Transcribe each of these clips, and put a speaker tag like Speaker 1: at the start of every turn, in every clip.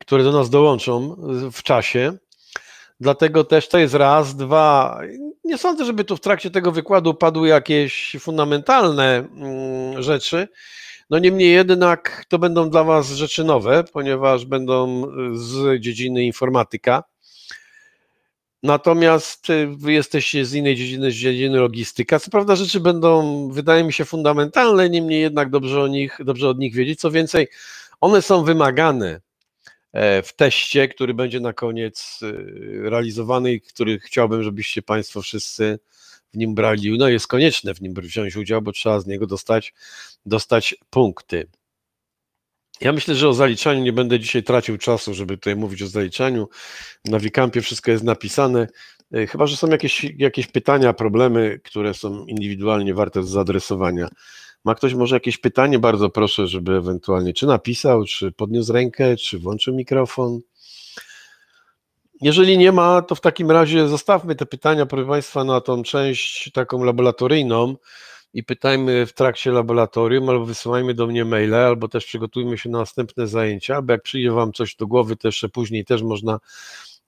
Speaker 1: które do nas dołączą w czasie. Dlatego też to jest raz, dwa. Nie sądzę, żeby tu w trakcie tego wykładu padły jakieś fundamentalne mm, rzeczy. No niemniej jednak to będą dla Was rzeczy nowe, ponieważ będą z dziedziny informatyka. Natomiast y, Wy jesteście z innej dziedziny, z dziedziny logistyka. Co prawda rzeczy będą, wydaje mi się, fundamentalne, niemniej jednak dobrze, o nich, dobrze od nich wiedzieć. Co więcej, one są wymagane E, w teście, który będzie na koniec e, realizowany i który chciałbym, żebyście Państwo wszyscy w nim brali. No jest konieczne w nim wziąć udział, bo trzeba z niego dostać, dostać punkty. Ja myślę, że o zaliczaniu nie będę dzisiaj tracił czasu, żeby tutaj mówić o zaliczaniu. Na Wikampie wszystko jest napisane. E, chyba, że są jakieś, jakieś pytania, problemy, które są indywidualnie warte zadresowania. Ma ktoś może jakieś pytanie? Bardzo proszę, żeby ewentualnie czy napisał, czy podniósł rękę, czy włączył mikrofon. Jeżeli nie ma, to w takim razie zostawmy te pytania, proszę Państwa, na tą część taką laboratoryjną i pytajmy w trakcie laboratorium, albo wysyłajmy do mnie maile, albo też przygotujmy się na następne zajęcia, albo jak przyjdzie Wam coś do głowy, to jeszcze później też można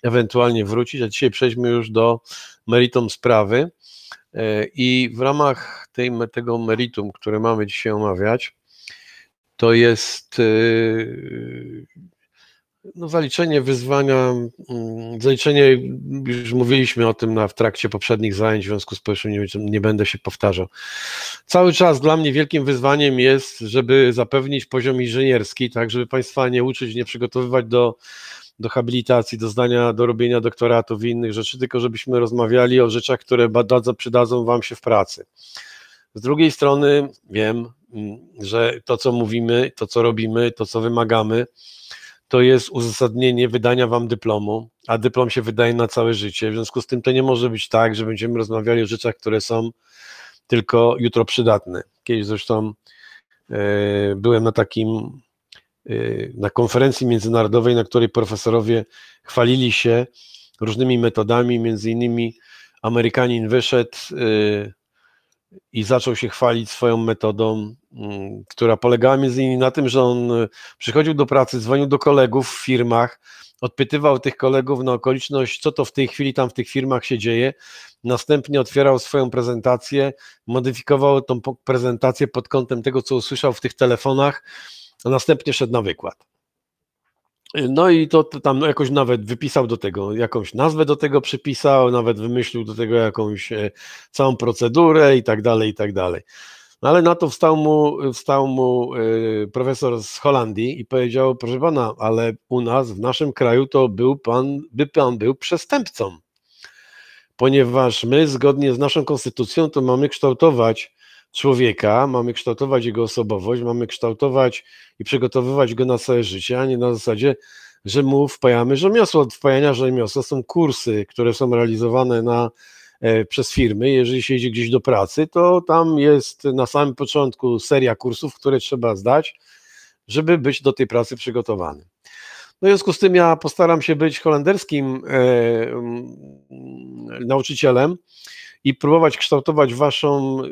Speaker 1: ewentualnie wrócić, a dzisiaj przejdźmy już do meritum sprawy. E, I w ramach tej, tego meritum, które mamy dzisiaj omawiać, to jest e, no, zaliczenie wyzwania, mm, zaliczenie, już mówiliśmy o tym na, w trakcie poprzednich zajęć w związku z powyższym, nie, nie będę się powtarzał. Cały czas dla mnie wielkim wyzwaniem jest, żeby zapewnić poziom inżynierski, tak, żeby Państwa nie uczyć, nie przygotowywać do do habilitacji, do zdania, do robienia doktoratów i innych rzeczy, tylko żebyśmy rozmawiali o rzeczach, które bardzo przydadzą Wam się w pracy. Z drugiej strony wiem, mm, że to, co mówimy, to, co robimy, to, co wymagamy, to jest uzasadnienie wydania wam dyplomu, a dyplom się wydaje na całe życie. W związku z tym to nie może być tak, że będziemy rozmawiali o rzeczach, które są tylko jutro przydatne. Kiedyś zresztą yy, byłem na takim Y, na konferencji międzynarodowej, na której profesorowie chwalili się różnymi metodami, między innymi Amerykanin wyszedł y, i zaczął się chwalić swoją metodą, mm, która polegała między innymi na tym, że on y, przychodził do pracy, dzwonił do kolegów w firmach, odpytywał tych kolegów na okoliczność, co to w tej chwili tam w tych firmach się dzieje. Następnie otwierał swoją prezentację, modyfikował tą prezentację pod kątem tego, co usłyszał w tych telefonach a następnie szedł na wykład. No i to, tam jakoś nawet wypisał do tego, jakąś nazwę do tego przypisał, nawet wymyślił do tego jakąś e, całą procedurę i tak dalej, i tak dalej. No ale na to wstał mu, wstał mu e, profesor z Holandii i powiedział, proszę pana, ale u nas, w naszym kraju, to był pan, by pan był przestępcą, ponieważ my, zgodnie z naszą konstytucją, to mamy kształtować człowieka, mamy kształtować jego osobowość, mamy kształtować i przygotowywać go na całe życie, a nie na zasadzie, że mu wpajamy rzemiosło. Od wpajania rzemiosła są kursy, które są realizowane na, e, przez firmy. Jeżeli się idzie gdzieś do pracy, to tam jest na samym początku seria kursów, które trzeba zdać, żeby być do tej pracy przygotowany. No w związku z tym ja postaram się być holenderskim e, nauczycielem i próbować kształtować waszą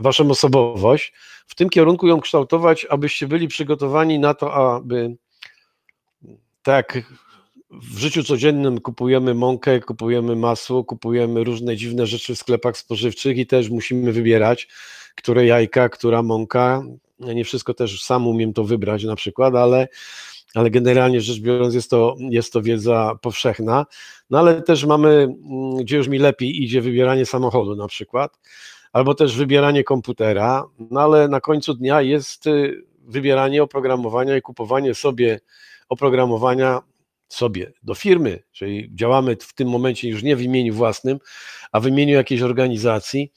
Speaker 1: waszą osobowość, w tym kierunku ją kształtować, abyście byli przygotowani na to, aby tak w życiu codziennym kupujemy mąkę, kupujemy masło, kupujemy różne dziwne rzeczy w sklepach spożywczych i też musimy wybierać, które jajka, która mąka. Ja nie wszystko też sam umiem to wybrać na przykład, ale, ale generalnie rzecz biorąc jest to, jest to wiedza powszechna. No ale też mamy, mm, gdzie już mi lepiej idzie wybieranie samochodu na przykład albo też wybieranie komputera, no ale na końcu dnia jest y, wybieranie oprogramowania i kupowanie sobie oprogramowania sobie do firmy, czyli działamy w tym momencie już nie w imieniu własnym, a w imieniu jakiejś organizacji.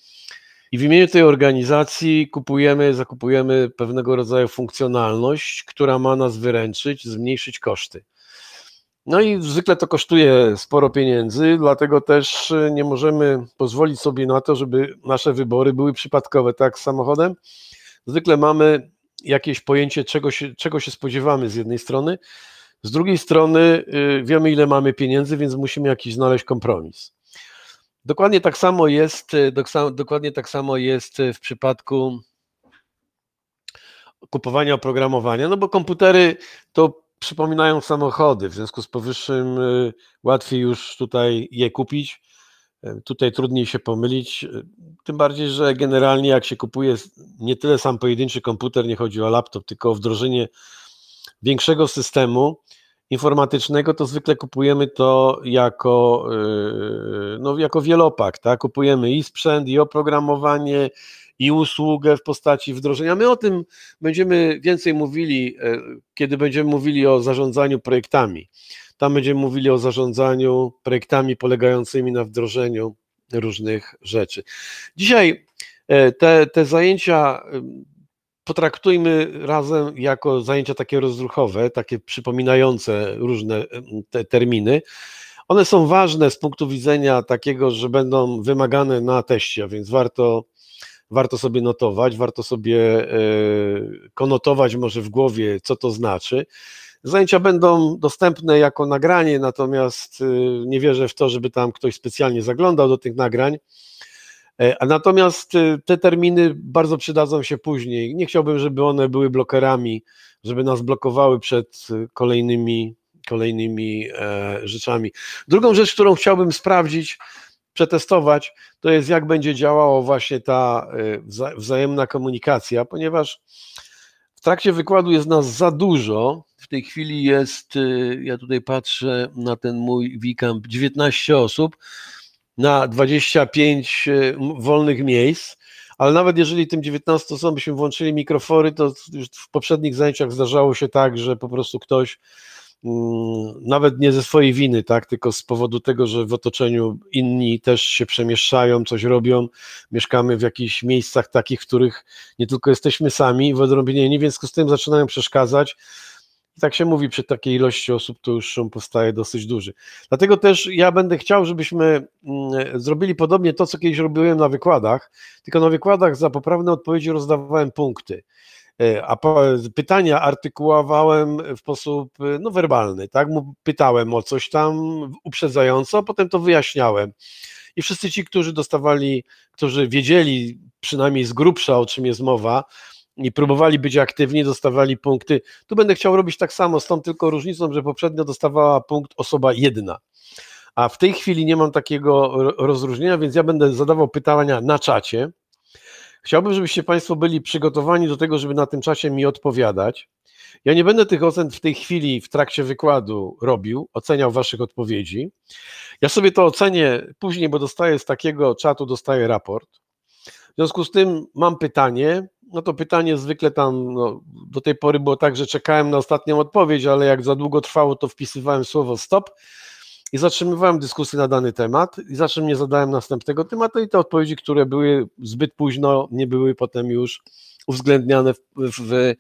Speaker 1: I w imieniu tej organizacji kupujemy, zakupujemy pewnego rodzaju funkcjonalność, która ma nas wyręczyć, zmniejszyć koszty. No i zwykle to kosztuje sporo pieniędzy, dlatego też e, nie możemy pozwolić sobie na to, żeby nasze wybory były przypadkowe, tak, z samochodem. Zwykle mamy jakieś pojęcie, czego się, czego się spodziewamy z jednej strony, z drugiej strony e, wiemy, ile mamy pieniędzy, więc musimy jakiś znaleźć kompromis. Dokładnie tak samo jest, e, dokładnie tak samo jest w przypadku kupowania oprogramowania, no bo komputery to przypominają samochody, w związku z powyższym y, łatwiej już tutaj je kupić. E, tutaj trudniej się pomylić, e, tym bardziej, że generalnie jak się kupuje nie tyle sam pojedynczy komputer, nie chodzi o laptop, tylko o wdrożenie większego systemu informatycznego, to zwykle kupujemy to jako, y, no, jako wielopak. Tak? Kupujemy i sprzęt, i oprogramowanie, i usługę w postaci wdrożenia. My o tym będziemy więcej mówili, e, kiedy będziemy mówili o zarządzaniu projektami. Tam będziemy mówili o zarządzaniu projektami polegającymi na wdrożeniu różnych rzeczy. Dzisiaj e, te, te zajęcia potraktujmy razem jako zajęcia takie rozruchowe, takie przypominające różne te terminy. One są ważne z punktu widzenia takiego, że będą wymagane na teście, więc warto warto sobie notować, warto sobie e, konotować może w głowie, co to znaczy. Zajęcia będą dostępne jako nagranie, natomiast e, nie wierzę w to, żeby tam ktoś specjalnie zaglądał do tych nagrań. E, a natomiast te terminy bardzo przydadzą się później. Nie chciałbym, żeby one były blokerami, żeby nas blokowały przed kolejnymi, kolejnymi rzeczami. Drugą rzecz, którą chciałbym sprawdzić, przetestować, to jest jak będzie działała właśnie ta y, wzajemna komunikacja, ponieważ w trakcie wykładu jest nas za dużo. W tej chwili jest, y, ja tutaj patrzę na ten mój wikam, 19 osób na 25 y, wolnych miejsc. Ale nawet jeżeli tym 19 osobom byśmy włączyli mikrofory, to już w poprzednich zajęciach zdarzało się tak, że po prostu ktoś Mm, nawet nie ze swojej winy, tak, tylko z powodu tego, że w otoczeniu inni też się przemieszczają, coś robią, mieszkamy w jakichś miejscach takich, w których nie tylko jesteśmy sami wyodrębnieni, w związku z tym zaczynają przeszkadzać. I tak się mówi, przy takiej ilości osób to już szum powstaje dosyć duży. Dlatego też ja będę chciał, żebyśmy mm, zrobili podobnie to, co kiedyś robiłem na wykładach, tylko na wykładach za poprawne odpowiedzi rozdawałem punkty. E, a pytania artykułowałem w sposób e, no, werbalny, tak? Pytałem o coś tam uprzedzająco, a potem to wyjaśniałem. I wszyscy ci, którzy dostawali, którzy wiedzieli przynajmniej z grubsza, o czym jest mowa, i próbowali być aktywni, dostawali punkty. Tu będę chciał robić tak samo, z tą tylko różnicą, że poprzednio dostawała punkt osoba jedna. A w tej chwili nie mam takiego rozróżnienia, więc ja będę zadawał pytania na czacie Chciałbym, żebyście Państwo byli przygotowani do tego, żeby na tym czasie mi odpowiadać. Ja nie będę tych ocen w tej chwili w trakcie wykładu robił, oceniał Waszych odpowiedzi. Ja sobie to ocenię później, bo dostaję z takiego czatu, dostaję raport. W związku z tym mam pytanie. No to pytanie zwykle tam no, do tej pory było tak, że czekałem na ostatnią odpowiedź, ale jak za długo trwało, to wpisywałem słowo stop i zatrzymywałem dyskusję na dany temat i zawsze mnie zadałem następnego tematu i te odpowiedzi, które były zbyt późno, nie były potem już uwzględniane w, w,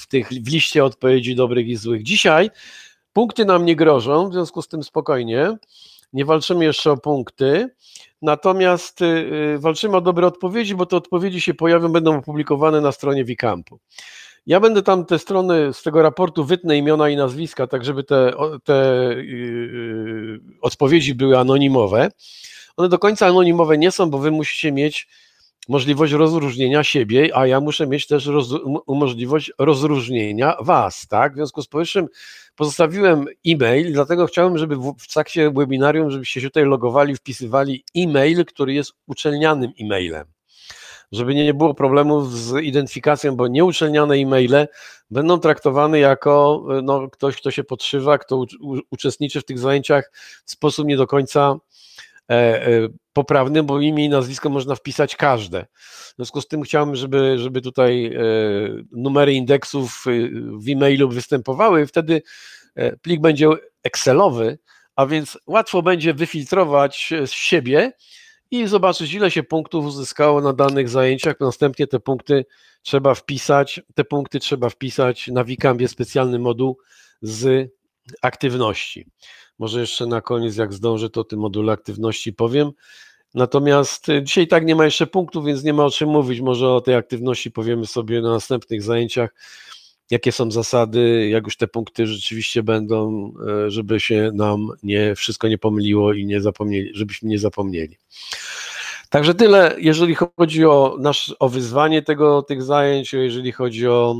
Speaker 1: w, tych, w liście odpowiedzi dobrych i złych. Dzisiaj punkty nam nie grożą, w związku z tym spokojnie. Nie walczymy jeszcze o punkty, natomiast y, y, walczymy o dobre odpowiedzi, bo te odpowiedzi się pojawią, będą opublikowane na stronie Wikampu. Ja będę tam te strony z tego raportu wytnę imiona i nazwiska, tak żeby te, te yy, odpowiedzi były anonimowe. One do końca anonimowe nie są, bo wy musicie mieć możliwość rozróżnienia siebie, a ja muszę mieć też roz, możliwość rozróżnienia was, tak? W związku z powyższym pozostawiłem e-mail, dlatego chciałem, żeby w, w trakcie webinarium, żebyście się tutaj logowali, wpisywali e-mail, który jest uczelnianym e-mailem żeby nie było problemów z identyfikacją, bo nieuczelniane e-maile będą traktowane jako e, no, ktoś, kto się podszywa, kto u, u, uczestniczy w tych zajęciach w sposób nie do końca e, e, poprawny, bo imię i nazwisko można wpisać każde. W związku z tym chciałbym, żeby, żeby tutaj e, numery indeksów e, w e-mailu występowały, wtedy e, plik będzie Excelowy, a więc łatwo będzie wyfiltrować z siebie i zobaczyć, ile się punktów uzyskało na danych zajęciach. Następnie te punkty trzeba wpisać, te punkty trzeba wpisać na Wikambie specjalny moduł z aktywności. Może jeszcze na koniec, jak zdążę, to o tym module aktywności powiem. Natomiast y, dzisiaj tak nie ma jeszcze punktów, więc nie ma o czym mówić. Może o tej aktywności powiemy sobie na następnych zajęciach jakie są zasady, jak już te punkty rzeczywiście będą, e, żeby się nam nie wszystko nie pomyliło i nie zapomnieli, żebyśmy nie zapomnieli. Także tyle, jeżeli chodzi o nasz, o wyzwanie tego, tych zajęć, jeżeli chodzi o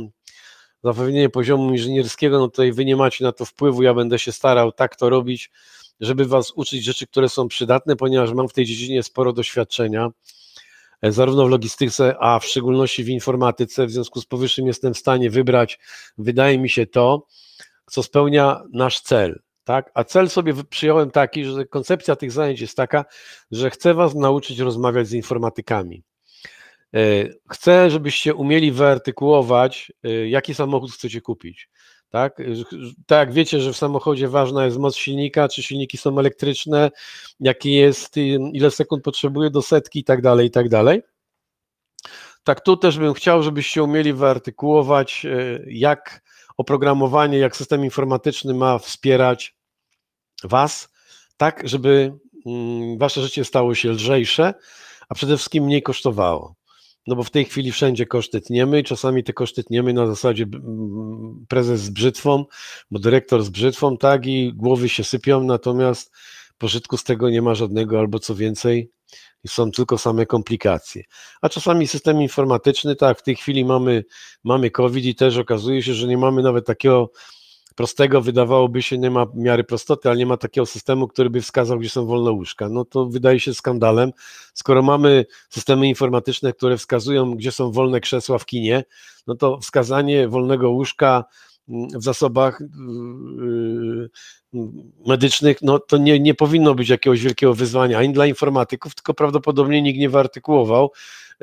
Speaker 1: zapewnienie poziomu inżynierskiego, no tutaj wy nie macie na to wpływu, ja będę się starał tak to robić, żeby was uczyć rzeczy, które są przydatne, ponieważ mam w tej dziedzinie sporo doświadczenia. E, zarówno w logistyce, a w szczególności w informatyce. W związku z powyższym jestem w stanie wybrać, wydaje mi się, to, co spełnia nasz cel. Tak? A cel sobie przyjąłem taki, że koncepcja tych zajęć jest taka, że chcę Was nauczyć rozmawiać z informatykami. E, chcę, żebyście umieli wyartykułować, e, jaki samochód chcecie kupić. Tak? tak jak wiecie, że w samochodzie ważna jest moc silnika, czy silniki są elektryczne, jaki jest, y, ile sekund potrzebuje do setki i tak dalej, i tak dalej. Tak tu też bym chciał, żebyście umieli wyartykułować, y, jak oprogramowanie, jak system informatyczny ma wspierać Was, tak żeby mm, Wasze życie stało się lżejsze, a przede wszystkim mniej kosztowało no bo w tej chwili wszędzie koszty tniemy i czasami te koszty tniemy na zasadzie prezes z brzytwą, bo dyrektor z brzytwą, tak, i głowy się sypią, natomiast pożytku z tego nie ma żadnego, albo co więcej, są tylko same komplikacje. A czasami system informatyczny, tak, w tej chwili mamy, mamy COVID i też okazuje się, że nie mamy nawet takiego prostego, wydawałoby się, nie ma miary prostoty, ale nie ma takiego systemu, który by wskazał, gdzie są wolne łóżka. No to wydaje się skandalem. Skoro mamy systemy informatyczne, które wskazują, gdzie są wolne krzesła w kinie, no to wskazanie wolnego łóżka w zasobach y, y, y, medycznych, no to nie, nie powinno być jakiegoś wielkiego wyzwania ani dla informatyków, tylko prawdopodobnie nikt nie wyartykułował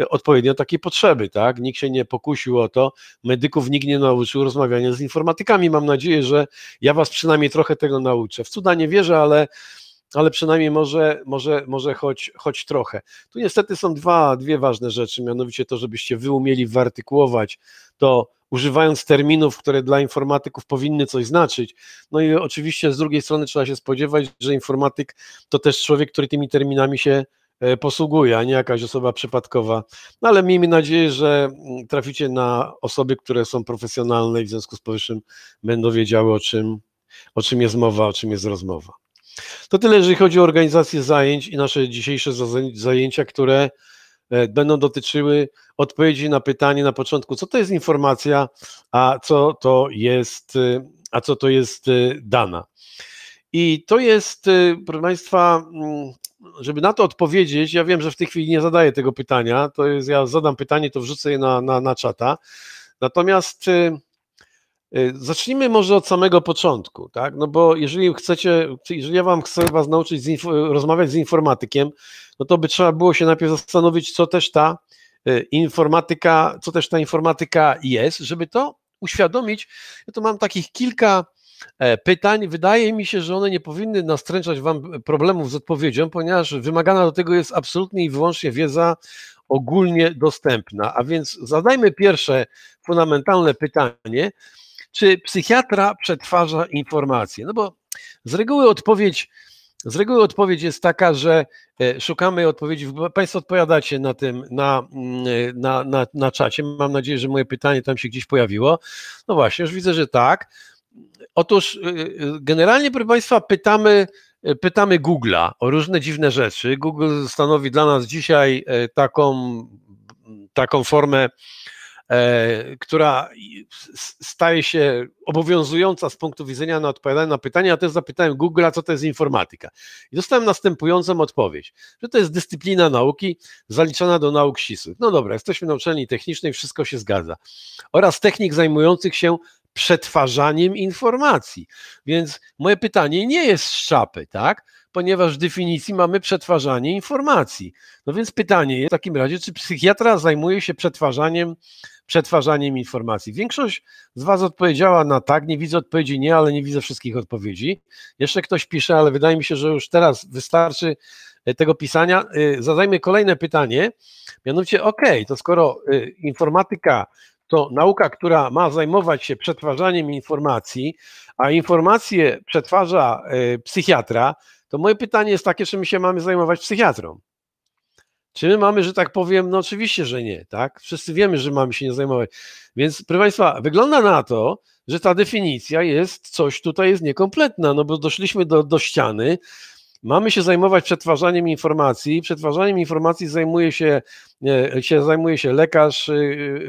Speaker 1: odpowiednio takiej potrzeby, tak? Nikt się nie pokusił o to, medyków nikt nie nauczył rozmawiania z informatykami. Mam nadzieję, że ja was przynajmniej trochę tego nauczę. W cuda nie wierzę, ale ale przynajmniej może, może, może choć, choć trochę. Tu niestety są dwa, dwie ważne rzeczy, mianowicie to, żebyście wy umieli wyartykułować to, używając terminów, które dla informatyków powinny coś znaczyć. No i oczywiście z drugiej strony trzeba się spodziewać, że informatyk to też człowiek, który tymi terminami się e, posługuje, a nie jakaś osoba przypadkowa. No ale miejmy nadzieję, że mm, traficie na osoby, które są profesjonalne i w związku z powyższym będą wiedziały, o czym, o czym jest mowa, o czym jest rozmowa. To tyle, jeżeli chodzi o organizację zajęć i nasze dzisiejsze zajęcia, które e, będą dotyczyły odpowiedzi na pytanie na początku, co to jest informacja, a co to jest, e, a co to jest e, dana. I to jest, proszę Państwa, mm, żeby na to odpowiedzieć, ja wiem, że w tej chwili nie zadaję tego pytania, to jest, ja zadam pytanie, to wrzucę je na, na, na czata. Natomiast Y, zacznijmy może od samego początku, tak? No bo jeżeli chcecie, jeżeli ja wam chcę was nauczyć z rozmawiać z informatykiem, no to by trzeba było się najpierw zastanowić, co też ta y, informatyka, co też ta informatyka jest, żeby to uświadomić. Ja tu mam takich kilka e, pytań. Wydaje mi się, że one nie powinny nastręczać wam problemów z odpowiedzią, ponieważ wymagana do tego jest absolutnie i wyłącznie wiedza ogólnie dostępna. A więc zadajmy pierwsze fundamentalne pytanie, czy psychiatra przetwarza informacje? No bo z reguły odpowiedź, z reguły odpowiedź jest taka, że e, szukamy odpowiedzi. Państwo odpowiadacie na tym, na, mm, e, na, na, na czacie. Mam nadzieję, że moje pytanie tam się gdzieś pojawiło. No właśnie, już widzę, że tak. Otóż e, generalnie, proszę Państwa, pytamy, pytamy Google'a o różne dziwne rzeczy. Google stanowi dla nas dzisiaj taką, taką formę E, która staje się obowiązująca z punktu widzenia na odpowiadanie na pytania, a też zapytałem Google'a, co to jest informatyka. I dostałem następującą odpowiedź, że to jest dyscyplina nauki zaliczana do nauk ścisłych. No dobra, jesteśmy na uczelni technicznej, wszystko się zgadza. Oraz technik zajmujących się przetwarzaniem informacji. Więc moje pytanie nie jest z szapy, tak? ponieważ w definicji mamy przetwarzanie informacji. No więc pytanie jest w takim razie, czy psychiatra zajmuje się przetwarzaniem, przetwarzaniem informacji? Większość z Was odpowiedziała na tak, nie widzę odpowiedzi nie, ale nie widzę wszystkich odpowiedzi. Jeszcze ktoś pisze, ale wydaje mi się, że już teraz wystarczy e, tego pisania. E, zadajmy kolejne pytanie, mianowicie, ok, to skoro e, informatyka to nauka, która ma zajmować się przetwarzaniem informacji, a informacje przetwarza psychiatra, to moje pytanie jest takie, czy my się mamy zajmować psychiatrą? Czy my mamy, że tak powiem, no oczywiście, że nie, tak? Wszyscy wiemy, że mamy się nie zajmować. Więc, proszę Państwa, wygląda na to, że ta definicja jest, coś tutaj jest niekompletna, no bo doszliśmy do, do ściany, mamy się zajmować przetwarzaniem informacji. Przetwarzaniem informacji zajmuje się, e, się, zajmuje się lekarz, e,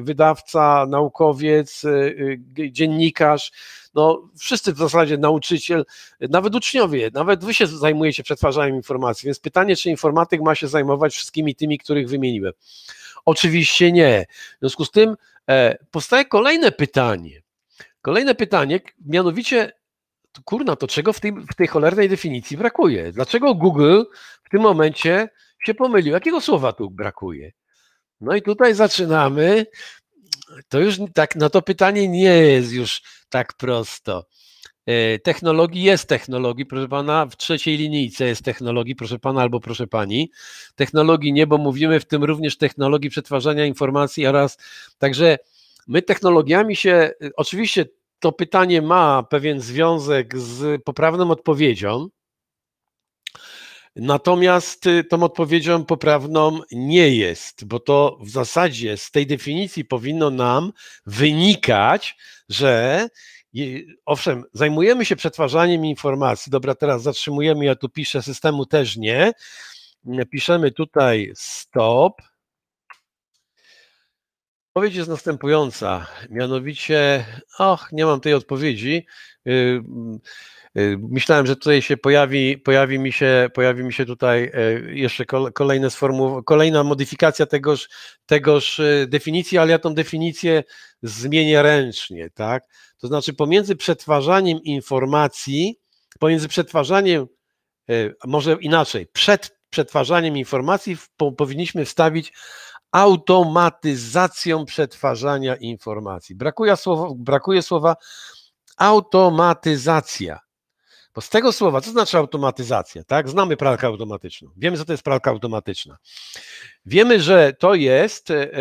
Speaker 1: wydawca, naukowiec, e, dziennikarz no wszyscy w zasadzie nauczyciel, nawet uczniowie, nawet wy się zajmujecie przetwarzaniem informacji, więc pytanie, czy informatyk ma się zajmować wszystkimi tymi, których wymieniłem? Oczywiście nie. W związku z tym e, powstaje kolejne pytanie. Kolejne pytanie, mianowicie kurna, to czego w tej, w tej cholernej definicji brakuje? Dlaczego Google w tym momencie się pomylił? Jakiego słowa tu brakuje? No i tutaj zaczynamy to już tak, no to pytanie nie jest już tak prosto. E, technologii jest technologii, proszę pana, w trzeciej linijce jest technologii, proszę pana albo proszę pani. Technologii nie, bo mówimy w tym również technologii przetwarzania informacji oraz także my technologiami się, e, oczywiście to pytanie ma pewien związek z poprawną odpowiedzią, Natomiast y, tą odpowiedzią poprawną nie jest, bo to w zasadzie z tej definicji powinno nam wynikać, że owszem, zajmujemy się przetwarzaniem informacji. Dobra, teraz zatrzymujemy, ja tu piszę systemu też nie. Piszemy tutaj stop. Odpowiedź jest następująca, mianowicie, och, nie mam tej odpowiedzi. Yy, Y, myślałem, że tutaj się pojawi, pojawi, mi, się, pojawi mi się tutaj y, jeszcze kolejne sformuł, kolejna modyfikacja tegoż, tegoż y, definicji, ale ja tą definicję zmienię ręcznie, tak? To znaczy pomiędzy przetwarzaniem informacji, pomiędzy przetwarzaniem, może inaczej, przed przetwarzaniem informacji powinniśmy wstawić automatyzacją przetwarzania informacji. Brakuje słowa, brakuje słowa automatyzacja. Bo z tego słowa, co znaczy automatyzacja? Tak? Znamy pralkę automatyczną. Wiemy, co to jest pralka automatyczna. Wiemy, że to jest e, e,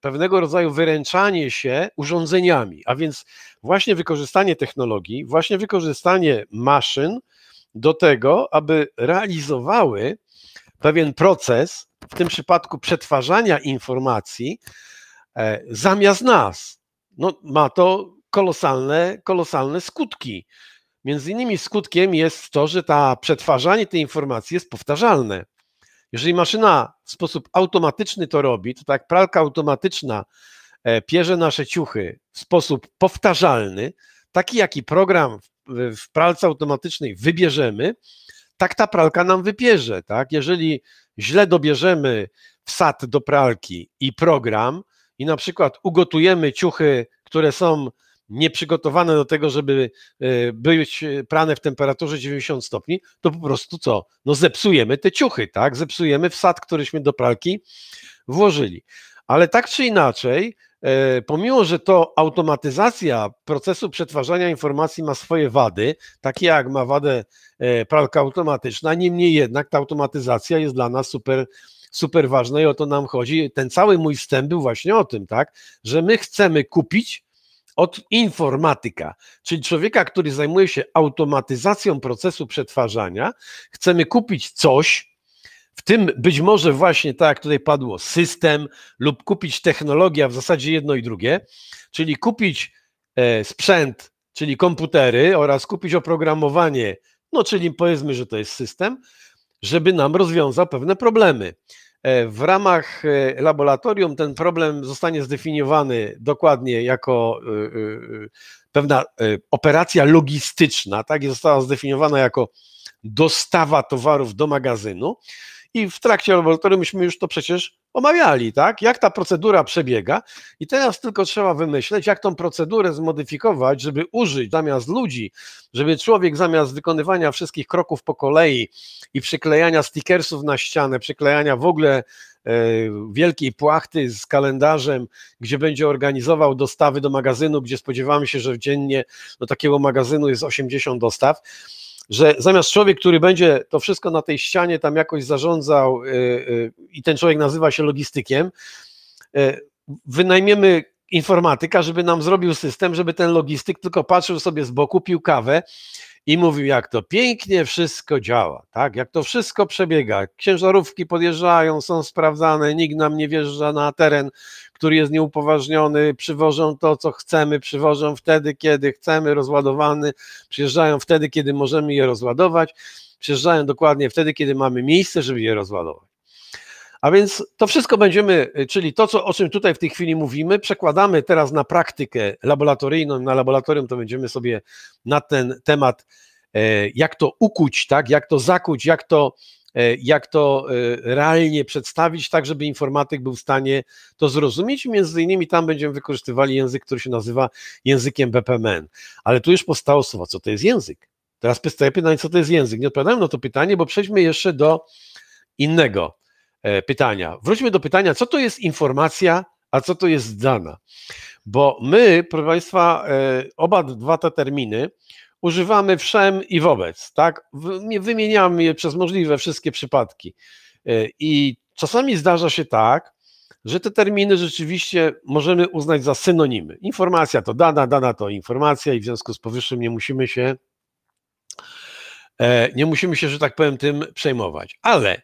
Speaker 1: pewnego rodzaju wyręczanie się urządzeniami, a więc właśnie wykorzystanie technologii, właśnie wykorzystanie maszyn do tego, aby realizowały pewien proces, w tym przypadku przetwarzania informacji, e, zamiast nas. No, ma to kolosalne, kolosalne skutki Między innymi skutkiem jest to, że ta przetwarzanie tej informacji jest powtarzalne. Jeżeli maszyna w sposób automatyczny to robi, to tak pralka automatyczna e, pierze nasze ciuchy w sposób powtarzalny, taki jaki program w pralce automatycznej wybierzemy, tak ta pralka nam wypierze. Tak? Jeżeli źle dobierzemy wsad do pralki i program i na przykład ugotujemy ciuchy, które są nieprzygotowane do tego, żeby e, być e, prane w temperaturze 90 stopni, to po prostu co? No zepsujemy te ciuchy, tak? Zepsujemy wsad, któryśmy do pralki włożyli. Ale tak czy inaczej, e, pomimo, że to automatyzacja procesu przetwarzania informacji ma swoje wady, takie jak ma wadę pralka automatyczna, niemniej jednak ta automatyzacja jest dla nas super super ważne i o to nam chodzi. Ten cały mój wstęp był właśnie o tym, tak, że my chcemy kupić od informatyka, czyli człowieka, który zajmuje się automatyzacją procesu przetwarzania. Chcemy kupić coś, w tym być może właśnie tak jak tutaj padło, system lub kupić technologię, w zasadzie jedno i drugie, czyli kupić e, sprzęt, czyli komputery oraz kupić oprogramowanie, no czyli powiedzmy, że to jest system, żeby nam rozwiązał pewne problemy. E, w ramach e, laboratorium ten problem zostanie zdefiniowany dokładnie jako e, pewna operacja logistyczna, tak, i została zdefiniowana jako dostawa towarów do magazynu i w trakcie laboratorium myśmy już to przecież omawiali, tak? Jak ta procedura przebiega i teraz tylko trzeba wymyśleć, jak tą procedurę zmodyfikować, żeby użyć zamiast ludzi, żeby człowiek zamiast wykonywania wszystkich kroków po kolei i przyklejania stickersów na ścianę, przyklejania w ogóle e, wielkiej płachty z kalendarzem, gdzie będzie organizował dostawy do magazynu, gdzie spodziewamy się, że dziennie do takiego magazynu jest 80 dostaw że zamiast człowiek, który będzie to wszystko na tej ścianie tam jakoś zarządzał y, y, i ten człowiek nazywa się logistykiem, y, wynajmiemy informatyka, żeby nam zrobił system, żeby ten logistyk tylko patrzył sobie z boku, pił kawę i mówił, jak to pięknie wszystko działa, tak? Jak to wszystko przebiega. Księżarówki podjeżdżają, są sprawdzane, nikt nam nie wjeżdża na teren, który jest nieupoważniony, przywożą to, co chcemy, przywożą wtedy, kiedy chcemy, rozładowany, przyjeżdżają wtedy, kiedy możemy je rozładować, przyjeżdżają dokładnie wtedy, kiedy mamy miejsce, żeby je rozładować. A więc to wszystko będziemy, y, czyli to, co, o czym tutaj w tej chwili mówimy, przekładamy teraz na praktykę laboratoryjną, na laboratorium, to będziemy sobie na ten temat, e, jak to ukuć, tak, jak to zakuć, jak to E, jak to e, realnie przedstawić, tak żeby informatyk był w stanie to zrozumieć. Między innymi tam będziemy wykorzystywali język, który się nazywa językiem BPMN. Ale tu już powstało słowo, co to jest język? Teraz powstaje pytanie, co to jest język? Nie odpowiadałem na to pytanie, bo przejdźmy jeszcze do innego e, pytania. Wróćmy do pytania, co to jest informacja, a co to jest dana? Bo my, proszę Państwa, oba dwa te terminy używamy wszem i wobec, tak? Wymieniamy je przez możliwe wszystkie przypadki. E, I czasami zdarza się tak, że te terminy rzeczywiście możemy uznać za synonimy. Informacja to dana, dana to informacja i w związku z powyższym nie musimy się e, nie musimy się, że tak powiem, tym przejmować. Ale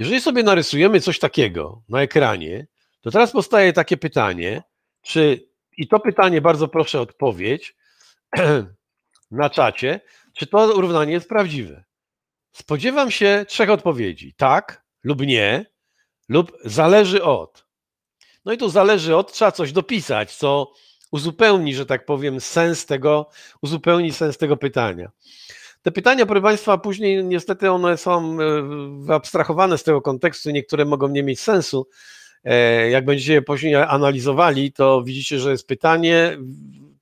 Speaker 1: jeżeli sobie narysujemy coś takiego na ekranie, to teraz powstaje takie pytanie, czy i to pytanie bardzo proszę odpowiedź, na czacie, czy to równanie jest prawdziwe. Spodziewam się trzech odpowiedzi: tak lub nie, lub zależy od. No i tu zależy od, trzeba coś dopisać, co uzupełni, że tak powiem, sens tego, uzupełni sens tego pytania. Te pytania, proszę Państwa, później niestety one są e, abstrahowane z tego kontekstu, niektóre mogą nie mieć sensu. E, jak będziecie je później analizowali, to widzicie, że jest pytanie,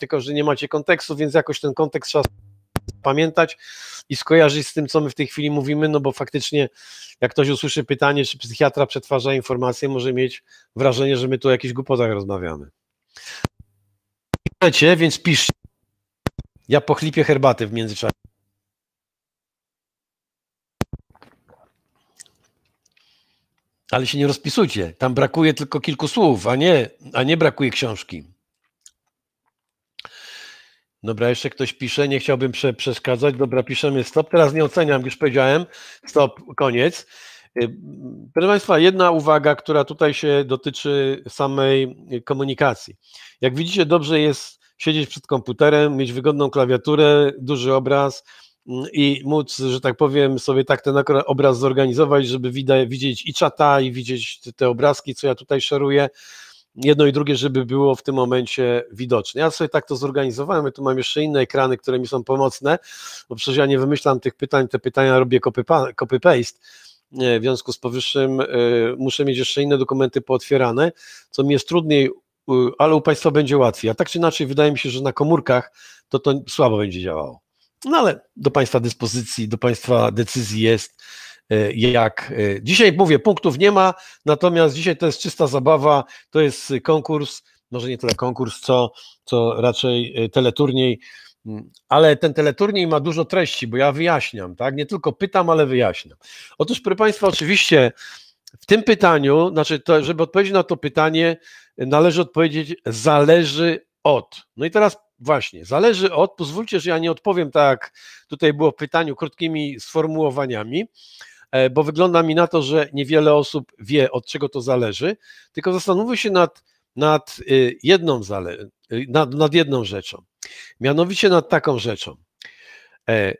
Speaker 1: tylko że nie macie kontekstu, więc jakoś ten kontekst trzeba pamiętać i skojarzyć z tym, co my w tej chwili mówimy, no bo faktycznie jak ktoś usłyszy pytanie, czy psychiatra przetwarza informacje, może mieć wrażenie, że my tu o jakichś głupotach rozmawiamy. Piszecie, więc piszcie. Ja pochlipię herbaty w międzyczasie. Ale się nie rozpisujcie. Tam brakuje tylko kilku słów, a nie, a nie brakuje książki. Dobra, jeszcze ktoś pisze, nie chciałbym prze, przeszkadzać. Dobra, piszemy stop. Teraz nie oceniam, już powiedziałem. Stop, koniec. Y, proszę Państwa, jedna uwaga, która tutaj się dotyczy samej komunikacji. Jak widzicie, dobrze jest siedzieć przed komputerem, mieć wygodną klawiaturę, duży obraz mm, i móc, że tak powiem, sobie tak ten obraz zorganizować, żeby widzieć i czata, i widzieć te obrazki, co ja tutaj szeruję jedno i drugie, żeby było w tym momencie widoczne. Ja sobie tak to zorganizowałem, ja tu mam jeszcze inne ekrany, które mi są pomocne, bo przecież ja nie wymyślam tych pytań, te pytania robię copy-paste, w związku z powyższym y, muszę mieć jeszcze inne dokumenty pootwierane, co mi jest trudniej, y, ale u Państwa będzie łatwiej. A tak czy inaczej, wydaje mi się, że na komórkach to to słabo będzie działało. No ale do Państwa dyspozycji, do Państwa decyzji jest Y, jak y, dzisiaj mówię, punktów nie ma, natomiast dzisiaj to jest czysta zabawa, to jest konkurs, może nie tyle konkurs, co, co raczej y, teleturniej, mm, ale ten teleturniej ma dużo treści, bo ja wyjaśniam, tak? Nie tylko pytam, ale wyjaśniam. Otóż, proszę Państwa, oczywiście w tym pytaniu, znaczy, to, żeby odpowiedzieć na to pytanie, należy odpowiedzieć, zależy od. No i teraz właśnie, zależy od, pozwólcie, że ja nie odpowiem tak, jak tutaj było w pytaniu, krótkimi sformułowaniami, E, bo wygląda mi na to, że niewiele osób wie, od czego to zależy, tylko zastanówmy się nad, nad, y, jedną, zale, y, nad, nad jedną rzeczą, mianowicie nad taką rzeczą. E,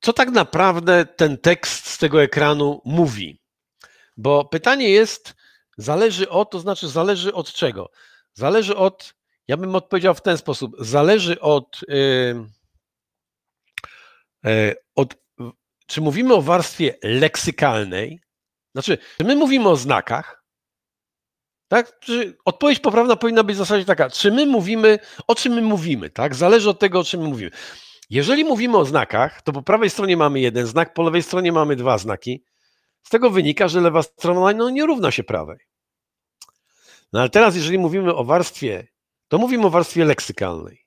Speaker 1: co tak naprawdę ten tekst z tego ekranu mówi? Bo pytanie jest, zależy od, to znaczy zależy od czego? Zależy od, ja bym odpowiedział w ten sposób, zależy od, yy, yy, od czy mówimy o warstwie leksykalnej? Znaczy, czy my mówimy o znakach? Tak? Czy odpowiedź poprawna powinna być w zasadzie taka, czy my mówimy, o czym my mówimy, tak? Zależy od tego, o czym my mówimy. Jeżeli mówimy o znakach, to po prawej stronie mamy jeden znak, po lewej stronie mamy dwa znaki. Z tego wynika, że lewa strona no, nie równa się prawej. No ale teraz, jeżeli mówimy o warstwie, to mówimy o warstwie leksykalnej.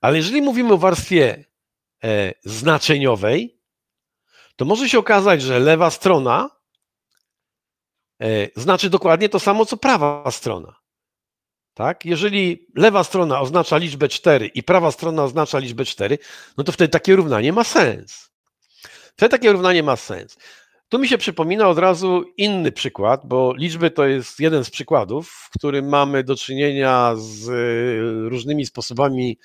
Speaker 1: Ale jeżeli mówimy o warstwie e, znaczeniowej, to może się okazać, że lewa strona e, znaczy dokładnie to samo, co prawa strona. Tak? Jeżeli lewa strona oznacza liczbę 4 i prawa strona oznacza liczbę 4, no to wtedy takie równanie ma sens. Wtedy takie równanie ma sens. Tu mi się przypomina od razu inny przykład, bo liczby to jest jeden z przykładów, w którym mamy do czynienia z e, różnymi sposobami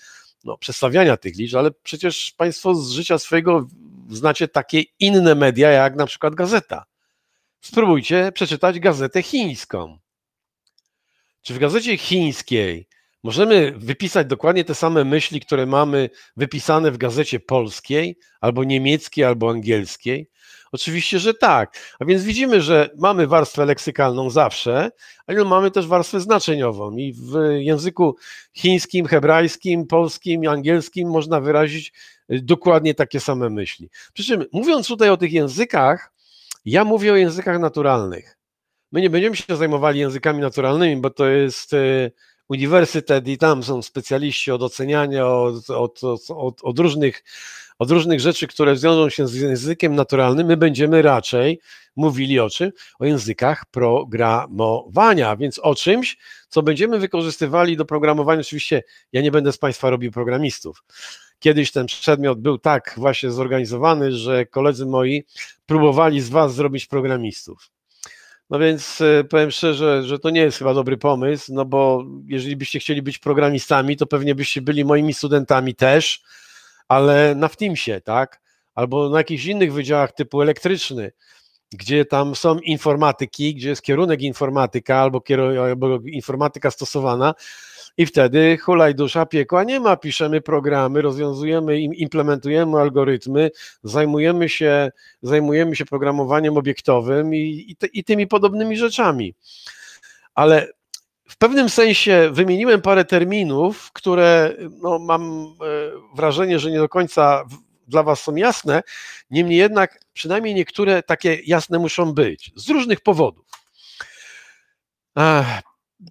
Speaker 1: no, przestawiania tych liczb, ale przecież Państwo z życia swojego znacie takie inne media, jak na przykład gazeta. Spróbujcie przeczytać gazetę chińską. Czy w gazecie chińskiej możemy wypisać dokładnie te same myśli, które mamy wypisane w gazecie polskiej, albo niemieckiej, albo angielskiej? Oczywiście, że tak. A więc widzimy, że mamy warstwę leksykalną zawsze, ale mamy też warstwę znaczeniową. I w języku chińskim, hebrajskim, polskim, angielskim można wyrazić Y, dokładnie takie same myśli. Przy czym mówiąc tutaj o tych językach, ja mówię o językach naturalnych. My nie będziemy się zajmowali językami naturalnymi, bo to jest y, uniwersytet i tam są specjaliści od oceniania, od, od, od, od, różnych, od różnych rzeczy, które wiążą się z językiem naturalnym. My będziemy raczej mówili o czym? O językach programowania, więc o czymś, co będziemy wykorzystywali do programowania. Oczywiście ja nie będę z Państwa robił programistów. Kiedyś ten przedmiot był tak właśnie zorganizowany, że koledzy moi próbowali z was zrobić programistów. No więc e, powiem szczerze, że to nie jest chyba dobry pomysł, no bo jeżeli byście chcieli być programistami, to pewnie byście byli moimi studentami też, ale na Teamsie, tak? Albo na jakichś innych wydziałach typu elektryczny, gdzie tam są informatyki, gdzie jest kierunek informatyka albo, albo informatyka stosowana, i wtedy hulaj dusza, piekła nie ma. Piszemy programy, rozwiązujemy, implementujemy algorytmy, zajmujemy się, zajmujemy się programowaniem obiektowym i, i, i tymi podobnymi rzeczami. Ale w pewnym sensie wymieniłem parę terminów, które no, mam e, wrażenie, że nie do końca dla Was są jasne, niemniej jednak przynajmniej niektóre takie jasne muszą być z różnych powodów.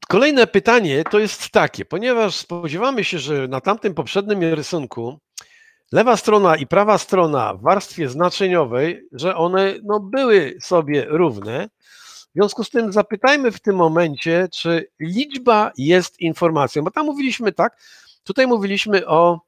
Speaker 1: Kolejne pytanie to jest takie, ponieważ spodziewamy się, że na tamtym poprzednim rysunku lewa strona i prawa strona w warstwie znaczeniowej, że one no, były sobie równe. W związku z tym zapytajmy w tym momencie, czy liczba jest informacją, bo tam mówiliśmy tak, tutaj mówiliśmy o,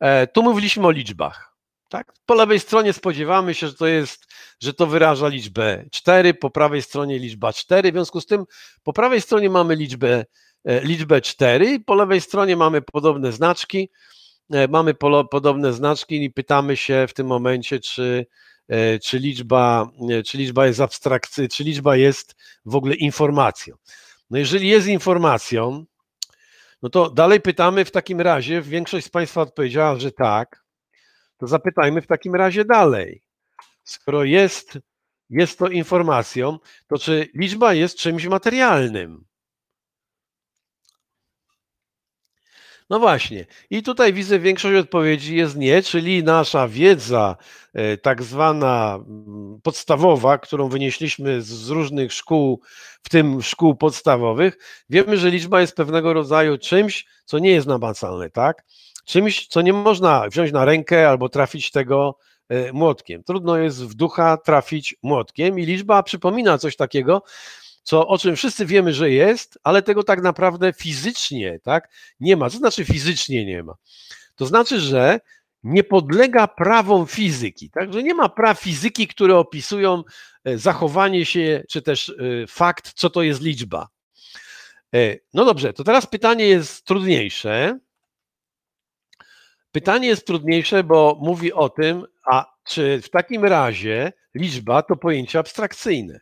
Speaker 1: e, tu mówiliśmy o liczbach. Tak? Po lewej stronie spodziewamy się, że to jest że to wyraża liczbę 4, po prawej stronie liczba 4, w związku z tym po prawej stronie mamy liczbę, e, liczbę 4, po lewej stronie mamy podobne znaczki, e, mamy podobne znaczki i pytamy się w tym momencie, czy, e, czy, liczba, czy liczba jest abstrakcyjna, czy liczba jest w ogóle informacją. No jeżeli jest informacją, no to dalej pytamy w takim razie, większość z Państwa odpowiedziała, że tak, to zapytajmy w takim razie dalej skoro jest, jest to informacją, to czy liczba jest czymś materialnym? No właśnie. I tutaj widzę większość odpowiedzi jest nie, czyli nasza wiedza e, tak zwana mm, podstawowa, którą wynieśliśmy z różnych szkół, w tym szkół podstawowych, wiemy, że liczba jest pewnego rodzaju czymś, co nie jest namacalne, tak? Czymś, co nie można wziąć na rękę albo trafić tego E, młotkiem. Trudno jest w ducha trafić młotkiem i liczba przypomina coś takiego, co, o czym wszyscy wiemy, że jest, ale tego tak naprawdę fizycznie tak, nie ma. Co znaczy fizycznie nie ma? To znaczy, że nie podlega prawom fizyki. Także nie ma praw fizyki, które opisują e, zachowanie się, czy też e, fakt, co to jest liczba. No dobrze, to teraz pytanie jest trudniejsze. Pytanie jest trudniejsze, bo mówi o tym, a czy w takim razie liczba to pojęcie abstrakcyjne?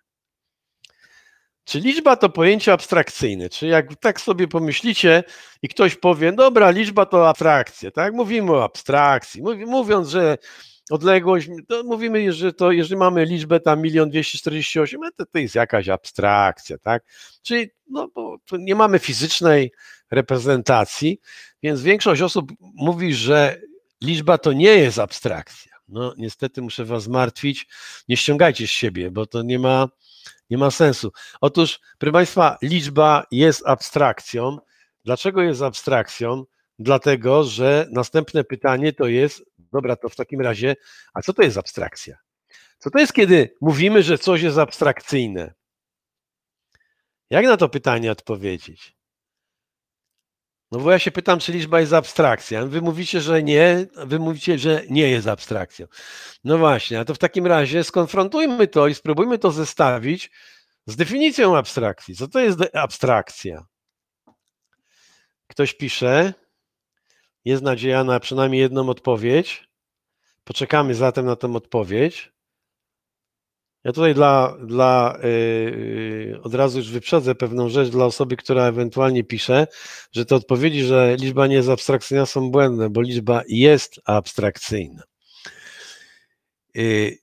Speaker 1: Czy liczba to pojęcie abstrakcyjne? Czy jak tak sobie pomyślicie i ktoś powie, dobra, liczba to abstrakcja, tak? Mówimy o abstrakcji, mówiąc, że odległość, to mówimy, że to, jeżeli mamy liczbę tam 1 248, no to, to jest jakaś abstrakcja, tak? Czyli no, bo nie mamy fizycznej reprezentacji, więc większość osób mówi, że liczba to nie jest abstrakcja. No niestety muszę was martwić, nie ściągajcie z siebie, bo to nie ma, nie ma sensu. Otóż, proszę Państwa, liczba jest abstrakcją. Dlaczego jest abstrakcją? Dlatego, że następne pytanie to jest, Dobra, to w takim razie, a co to jest abstrakcja? Co to jest, kiedy mówimy, że coś jest abstrakcyjne? Jak na to pytanie odpowiedzieć? No bo ja się pytam, czy liczba jest abstrakcją. Wy mówicie, że nie, wy mówicie, że nie jest abstrakcją. No właśnie, a to w takim razie skonfrontujmy to i spróbujmy to zestawić z definicją abstrakcji. Co to jest abstrakcja? Ktoś pisze. Jest nadzieja na przynajmniej jedną odpowiedź. Poczekamy zatem na tę odpowiedź. Ja tutaj dla, dla yy, od razu już wyprzedzę pewną rzecz dla osoby, która ewentualnie pisze, że te odpowiedzi, że liczba nie jest abstrakcyjna są błędne, bo liczba jest abstrakcyjna. Yy,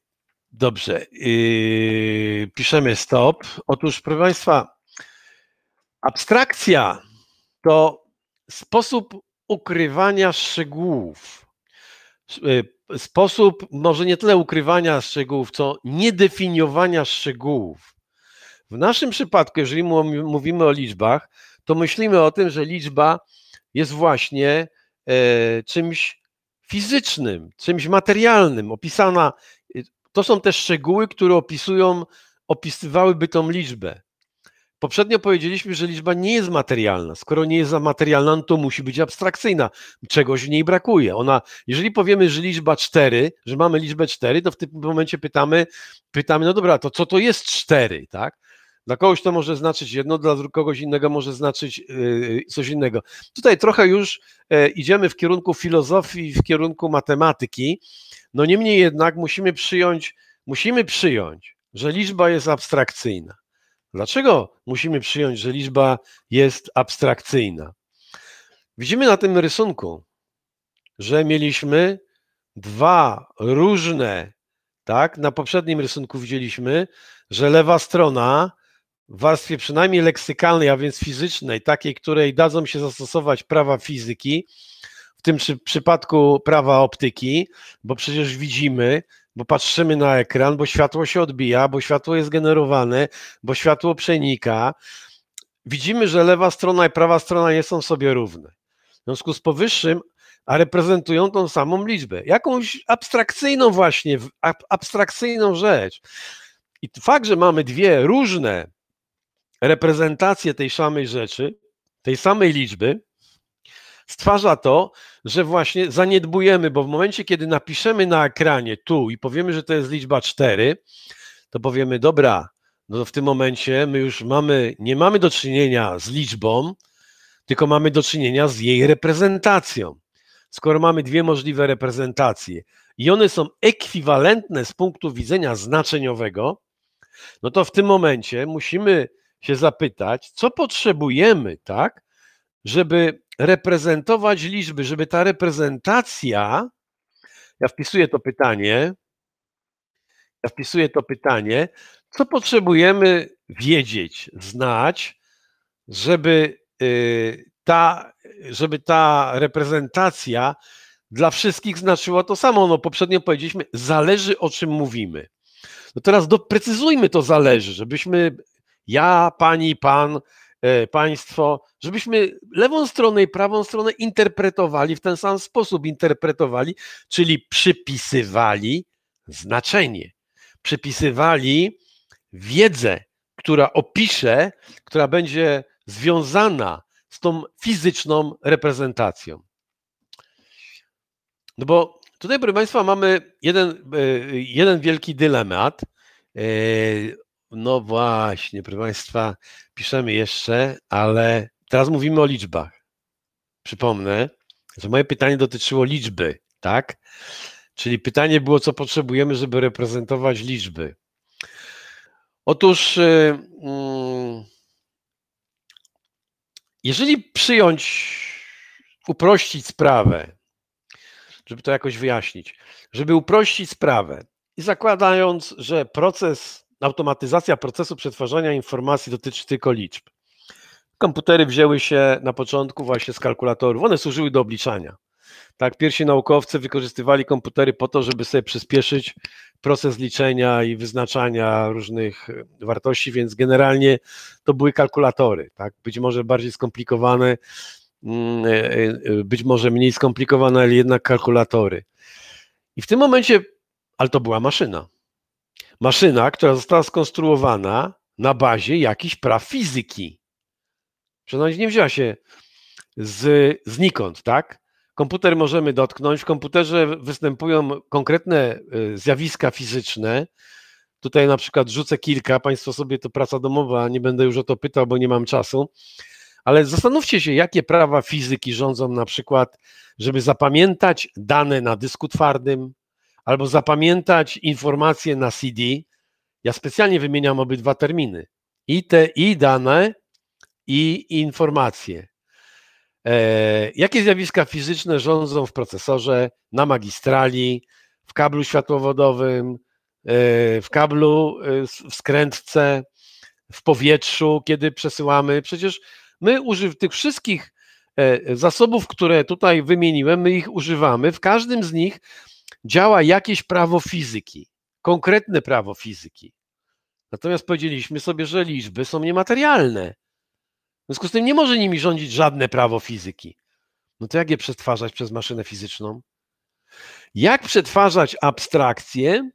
Speaker 1: dobrze, yy, piszemy stop. Otóż, proszę Państwa, abstrakcja to sposób ukrywania szczegółów. Y, sposób może nie tyle ukrywania szczegółów, co niedefiniowania szczegółów. W naszym przypadku, jeżeli mówimy o liczbach, to myślimy o tym, że liczba jest właśnie e, czymś fizycznym, czymś materialnym, opisana. Y, to są te szczegóły, które opisują, opisywałyby tą liczbę. Poprzednio powiedzieliśmy, że liczba nie jest materialna. Skoro nie jest materialna, no to musi być abstrakcyjna. Czegoś w niej brakuje. Ona, jeżeli powiemy, że liczba 4, że mamy liczbę 4, to w tym momencie pytamy, pytamy, no dobra, to co to jest 4, tak? Dla kogoś to może znaczyć jedno, dla kogoś innego może znaczyć yy, coś innego. Tutaj trochę już e, idziemy w kierunku filozofii, w kierunku matematyki. No niemniej jednak musimy przyjąć, musimy przyjąć, że liczba jest abstrakcyjna. Dlaczego musimy przyjąć, że liczba jest abstrakcyjna? Widzimy na tym rysunku, że mieliśmy dwa różne, tak? Na poprzednim rysunku widzieliśmy, że lewa strona w warstwie przynajmniej leksykalnej, a więc fizycznej, takiej, której dadzą się zastosować prawa fizyki, w tym przy, przypadku prawa optyki, bo przecież widzimy, bo patrzymy na ekran, bo światło się odbija, bo światło jest generowane, bo światło przenika. Widzimy, że lewa strona i prawa strona nie są sobie równe. W związku z powyższym, a reprezentują tą samą liczbę, jakąś abstrakcyjną właśnie, abstrakcyjną rzecz. I fakt, że mamy dwie różne reprezentacje tej samej rzeczy, tej samej liczby, stwarza to, że właśnie zaniedbujemy, bo w momencie, kiedy napiszemy na ekranie tu i powiemy, że to jest liczba 4, to powiemy, dobra, no w tym momencie my już mamy, nie mamy do czynienia z liczbą, tylko mamy do czynienia z jej reprezentacją. Skoro mamy dwie możliwe reprezentacje i one są ekwiwalentne z punktu widzenia znaczeniowego, no to w tym momencie musimy się zapytać, co potrzebujemy, tak, żeby reprezentować liczby, żeby ta reprezentacja, ja wpisuję to pytanie, ja wpisuję to pytanie, co potrzebujemy wiedzieć, znać, żeby y, ta, żeby ta reprezentacja dla wszystkich znaczyła to samo. No poprzednio powiedzieliśmy, zależy o czym mówimy. No teraz doprecyzujmy to zależy, żebyśmy ja, pani, pan, E, państwo, żebyśmy lewą stronę i prawą stronę interpretowali w ten sam sposób interpretowali, czyli przypisywali znaczenie, przypisywali wiedzę, która opisze, która będzie związana z tą fizyczną reprezentacją. No bo tutaj, proszę Państwa, mamy jeden, e, jeden wielki dylemat. E, no właśnie, proszę Państwa, piszemy jeszcze, ale teraz mówimy o liczbach. Przypomnę, że moje pytanie dotyczyło liczby, tak? Czyli pytanie było, co potrzebujemy, żeby reprezentować liczby. Otóż, y, mm, jeżeli przyjąć, uprościć sprawę, żeby to jakoś wyjaśnić, żeby uprościć sprawę i zakładając, że proces automatyzacja procesu przetwarzania informacji dotyczy tylko liczb. Komputery wzięły się na początku właśnie z kalkulatorów. One służyły do obliczania. Tak, pierwsi naukowcy wykorzystywali komputery po to, żeby sobie przyspieszyć proces liczenia i wyznaczania różnych e, wartości, więc generalnie to były kalkulatory, tak? Być może bardziej skomplikowane, mm, e, e, być może mniej skomplikowane, ale jednak kalkulatory. I w tym momencie, ale to była maszyna maszyna, która została skonstruowana na bazie jakichś praw fizyki. Że nie wzięła się z, znikąd, tak? Komputer możemy dotknąć, w komputerze występują konkretne y, zjawiska fizyczne. Tutaj na przykład rzucę kilka, Państwo sobie to praca domowa, nie będę już o to pytał, bo nie mam czasu. Ale zastanówcie się, jakie prawa fizyki rządzą na przykład, żeby zapamiętać dane na dysku twardym, albo zapamiętać informacje na CD. Ja specjalnie wymieniam obydwa terminy. I te i dane, i informacje. E, jakie zjawiska fizyczne rządzą w procesorze, na magistrali, w kablu światłowodowym, e, w kablu, e, w skrętce, w powietrzu, kiedy przesyłamy. Przecież my używamy tych wszystkich e, zasobów, które tutaj wymieniłem, my ich używamy. W każdym z nich działa jakieś prawo fizyki, konkretne prawo fizyki. Natomiast powiedzieliśmy sobie, że liczby są niematerialne. W związku z tym nie może nimi rządzić żadne prawo fizyki. No to jak je przetwarzać przez maszynę fizyczną? Jak przetwarzać abstrakcję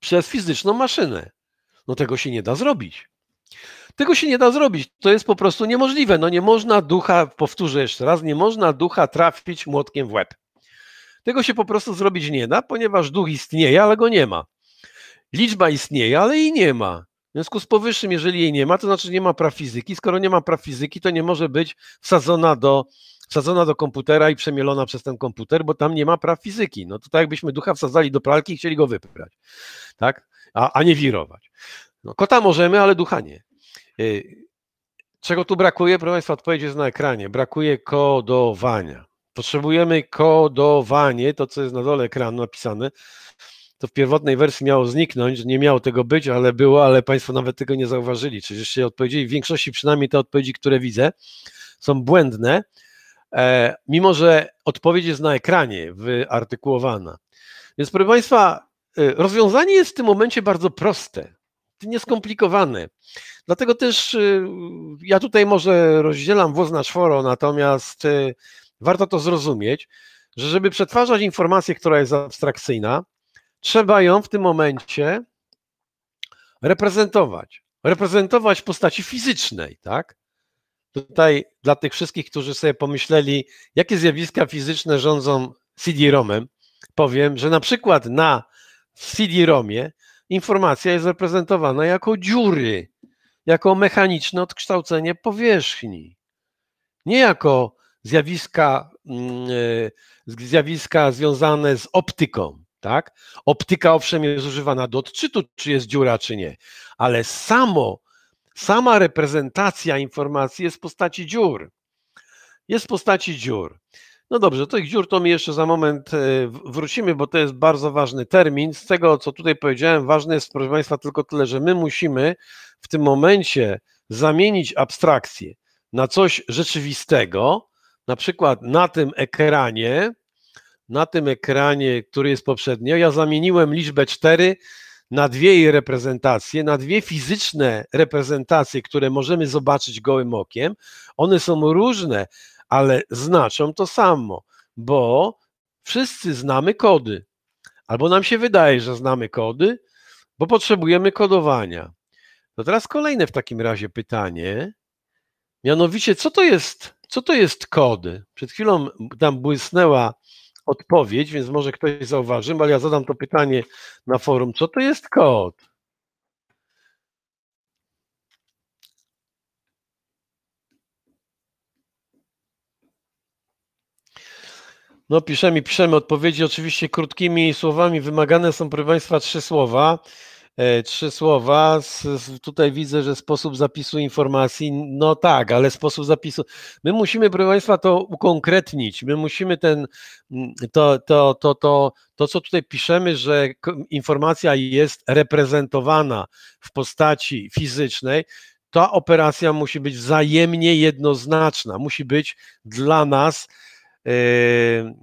Speaker 1: przez fizyczną maszynę? No tego się nie da zrobić. Tego się nie da zrobić. To jest po prostu niemożliwe. No nie można ducha, powtórzę jeszcze raz, nie można ducha trafić młotkiem w łeb. Tego się po prostu zrobić nie da, ponieważ duch istnieje, ale go nie ma. Liczba istnieje, ale jej nie ma. W związku z powyższym, jeżeli jej nie ma, to znaczy nie ma praw fizyki. Skoro nie ma praw fizyki, to nie może być wsadzona do, wsadzona do komputera i przemielona przez ten komputer, bo tam nie ma praw fizyki. No to tak jakbyśmy ducha wsadzali do pralki i chcieli go wyprać, tak? A, a nie wirować. No, kota możemy, ale ducha nie. Y, czego tu brakuje? Proszę Państwa, odpowiedź jest na ekranie. Brakuje kodowania. Potrzebujemy kodowanie, to co jest na dole ekranu napisane. To w pierwotnej wersji miało zniknąć, nie miało tego być, ale było, ale Państwo nawet tego nie zauważyli. Czyli się odpowiedzi? w większości przynajmniej te odpowiedzi, które widzę, są błędne, e, mimo że odpowiedź jest na ekranie wyartykułowana. Więc proszę Państwa, e, rozwiązanie jest w tym momencie bardzo proste, nieskomplikowane. Dlatego też e, ja tutaj może rozdzielam włos na czworo, natomiast e, warto to zrozumieć, że żeby przetwarzać informację, która jest abstrakcyjna, trzeba ją w tym momencie reprezentować. Reprezentować w postaci fizycznej, tak? Tutaj dla tych wszystkich, którzy sobie pomyśleli, jakie zjawiska fizyczne rządzą CD-ROMem, powiem, że na przykład na CD-ROMie informacja jest reprezentowana jako dziury, jako mechaniczne odkształcenie powierzchni. Nie jako zjawiska, mm, e, zjawiska związane z optyką. Tak? Optyka owszem jest używana do odczytu, czy jest dziura, czy nie, ale samo, sama reprezentacja informacji jest w postaci dziur. Jest w postaci dziur. No dobrze, do tych dziur to mi jeszcze za moment e, wrócimy, bo to jest bardzo ważny termin. Z tego, co tutaj powiedziałem, ważne jest, proszę Państwa, tylko tyle, że my musimy w tym momencie zamienić abstrakcję na coś rzeczywistego, na przykład na tym ekranie, na tym ekranie, który jest poprzednio, ja zamieniłem liczbę 4 na dwie jej reprezentacje, na dwie fizyczne reprezentacje, które możemy zobaczyć gołym okiem. One są różne, ale znaczą to samo, bo wszyscy znamy kody. Albo nam się wydaje, że znamy kody, bo potrzebujemy kodowania. To no teraz kolejne w takim razie pytanie. Mianowicie, co to jest co to jest kody? Przed chwilą tam błysnęła odpowiedź, więc może ktoś zauważy, ale ja zadam to pytanie na forum. Co to jest kod? No piszemy, piszemy odpowiedzi oczywiście krótkimi słowami. Wymagane są, proszę Państwa, trzy słowa. E, trzy słowa. tutaj widzę, że sposób zapisu informacji, no tak, ale sposób zapisu. My musimy, proszę Państwa, to ukonkretnić. My musimy ten, to, to, to, to, to co tutaj piszemy, że informacja jest reprezentowana w postaci fizycznej, ta operacja musi być wzajemnie jednoznaczna, musi być dla nas. Yy,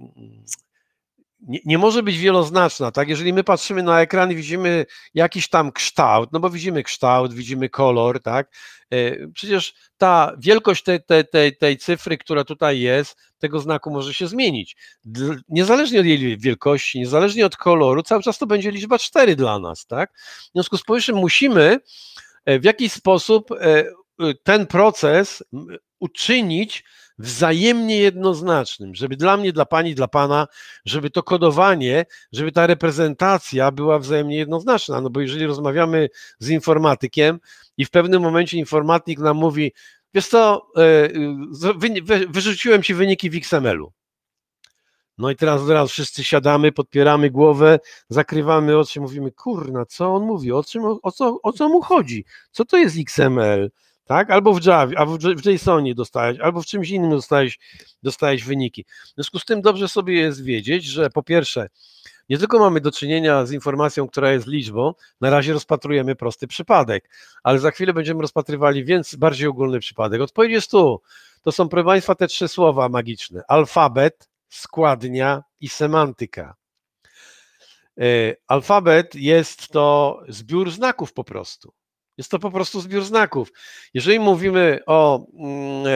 Speaker 1: nie, nie, może być wieloznaczna, tak? Jeżeli my patrzymy na ekran i widzimy jakiś tam kształt, no bo widzimy kształt, widzimy kolor, tak? E, przecież ta wielkość tej, tej, tej, tej cyfry, która tutaj jest, tego znaku może się zmienić. Niezależnie od jej wielkości, niezależnie od koloru, cały czas to będzie liczba 4 dla nas, tak? W związku z powyższym musimy e, w jakiś sposób e, ten proces uczynić wzajemnie jednoznacznym, żeby dla mnie, dla pani, dla pana, żeby to kodowanie, żeby ta reprezentacja była wzajemnie jednoznaczna. No bo jeżeli rozmawiamy z informatykiem i w pewnym momencie informatyk nam mówi, wiesz co, e, wyrzuciłem ci wyniki w XML-u. No i teraz zaraz wszyscy siadamy, podpieramy głowę, zakrywamy oczy, mówimy, kurna, co on mówi, o, czym, o, co, o co mu chodzi, co to jest XML, tak? Albo w Java, albo w JSONie dostałeś, albo w czymś innym dostałeś, dostałeś wyniki. W związku z tym dobrze sobie jest wiedzieć, że po pierwsze, nie tylko mamy do czynienia z informacją, która jest liczbą, na razie rozpatrujemy prosty przypadek, ale za chwilę będziemy rozpatrywali więc bardziej ogólny przypadek. Odpowiedź jest tu. To są, proszę Państwa, te trzy słowa magiczne: alfabet, składnia i semantyka. E, alfabet jest to zbiór znaków po prostu. Jest to po prostu zbiór znaków. Jeżeli mówimy o, mm, e,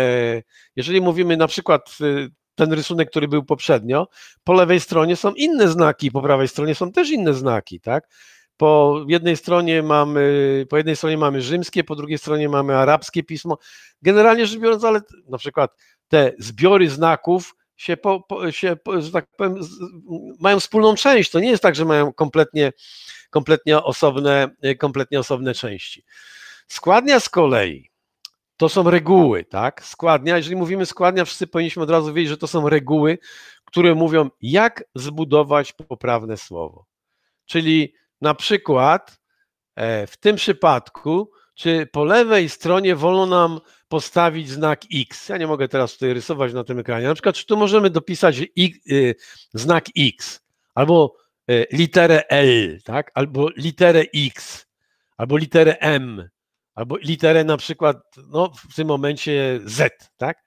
Speaker 1: jeżeli mówimy na przykład y, ten rysunek, który był poprzednio, po lewej stronie są inne znaki, po prawej stronie są też inne znaki, tak? Po jednej stronie mamy, po jednej stronie mamy rzymskie, po drugiej stronie mamy arabskie pismo. Generalnie rzecz biorąc, ale na przykład te zbiory znaków się, po, po, się że tak powiem, z, mają wspólną część. To nie jest tak, że mają kompletnie, kompletnie, osobne, kompletnie osobne części. Składnia z kolei to są reguły, tak? Składnia, jeżeli mówimy składnia, wszyscy powinniśmy od razu wiedzieć, że to są reguły, które mówią, jak zbudować poprawne słowo. Czyli na przykład e, w tym przypadku czy po lewej stronie wolno nam postawić znak X. Ja nie mogę teraz tutaj rysować na tym ekranie. Na przykład, czy tu możemy dopisać i, y, znak X, albo y, literę L, tak? albo literę X, albo literę M, albo literę na przykład, no w tym momencie Z, tak?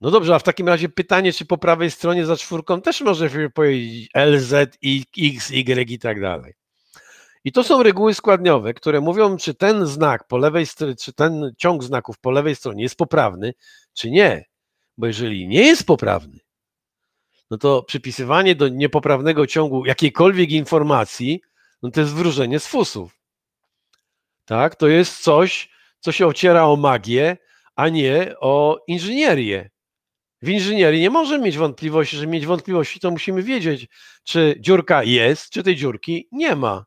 Speaker 1: No dobrze, a w takim razie pytanie, czy po prawej stronie za czwórką też może powiedzieć L, Z, X, Y i tak dalej. I to są reguły składniowe, które mówią, czy ten znak po lewej stronie, czy ten ciąg znaków po lewej stronie jest poprawny, czy nie. Bo jeżeli nie jest poprawny, no to przypisywanie do niepoprawnego ciągu jakiejkolwiek informacji, no to jest wróżenie z fusów. Tak? To jest coś, co się ociera o magię, a nie o inżynierię. W inżynierii nie możemy mieć wątpliwości, że mieć wątpliwości to musimy wiedzieć, czy dziurka jest, czy tej dziurki nie ma.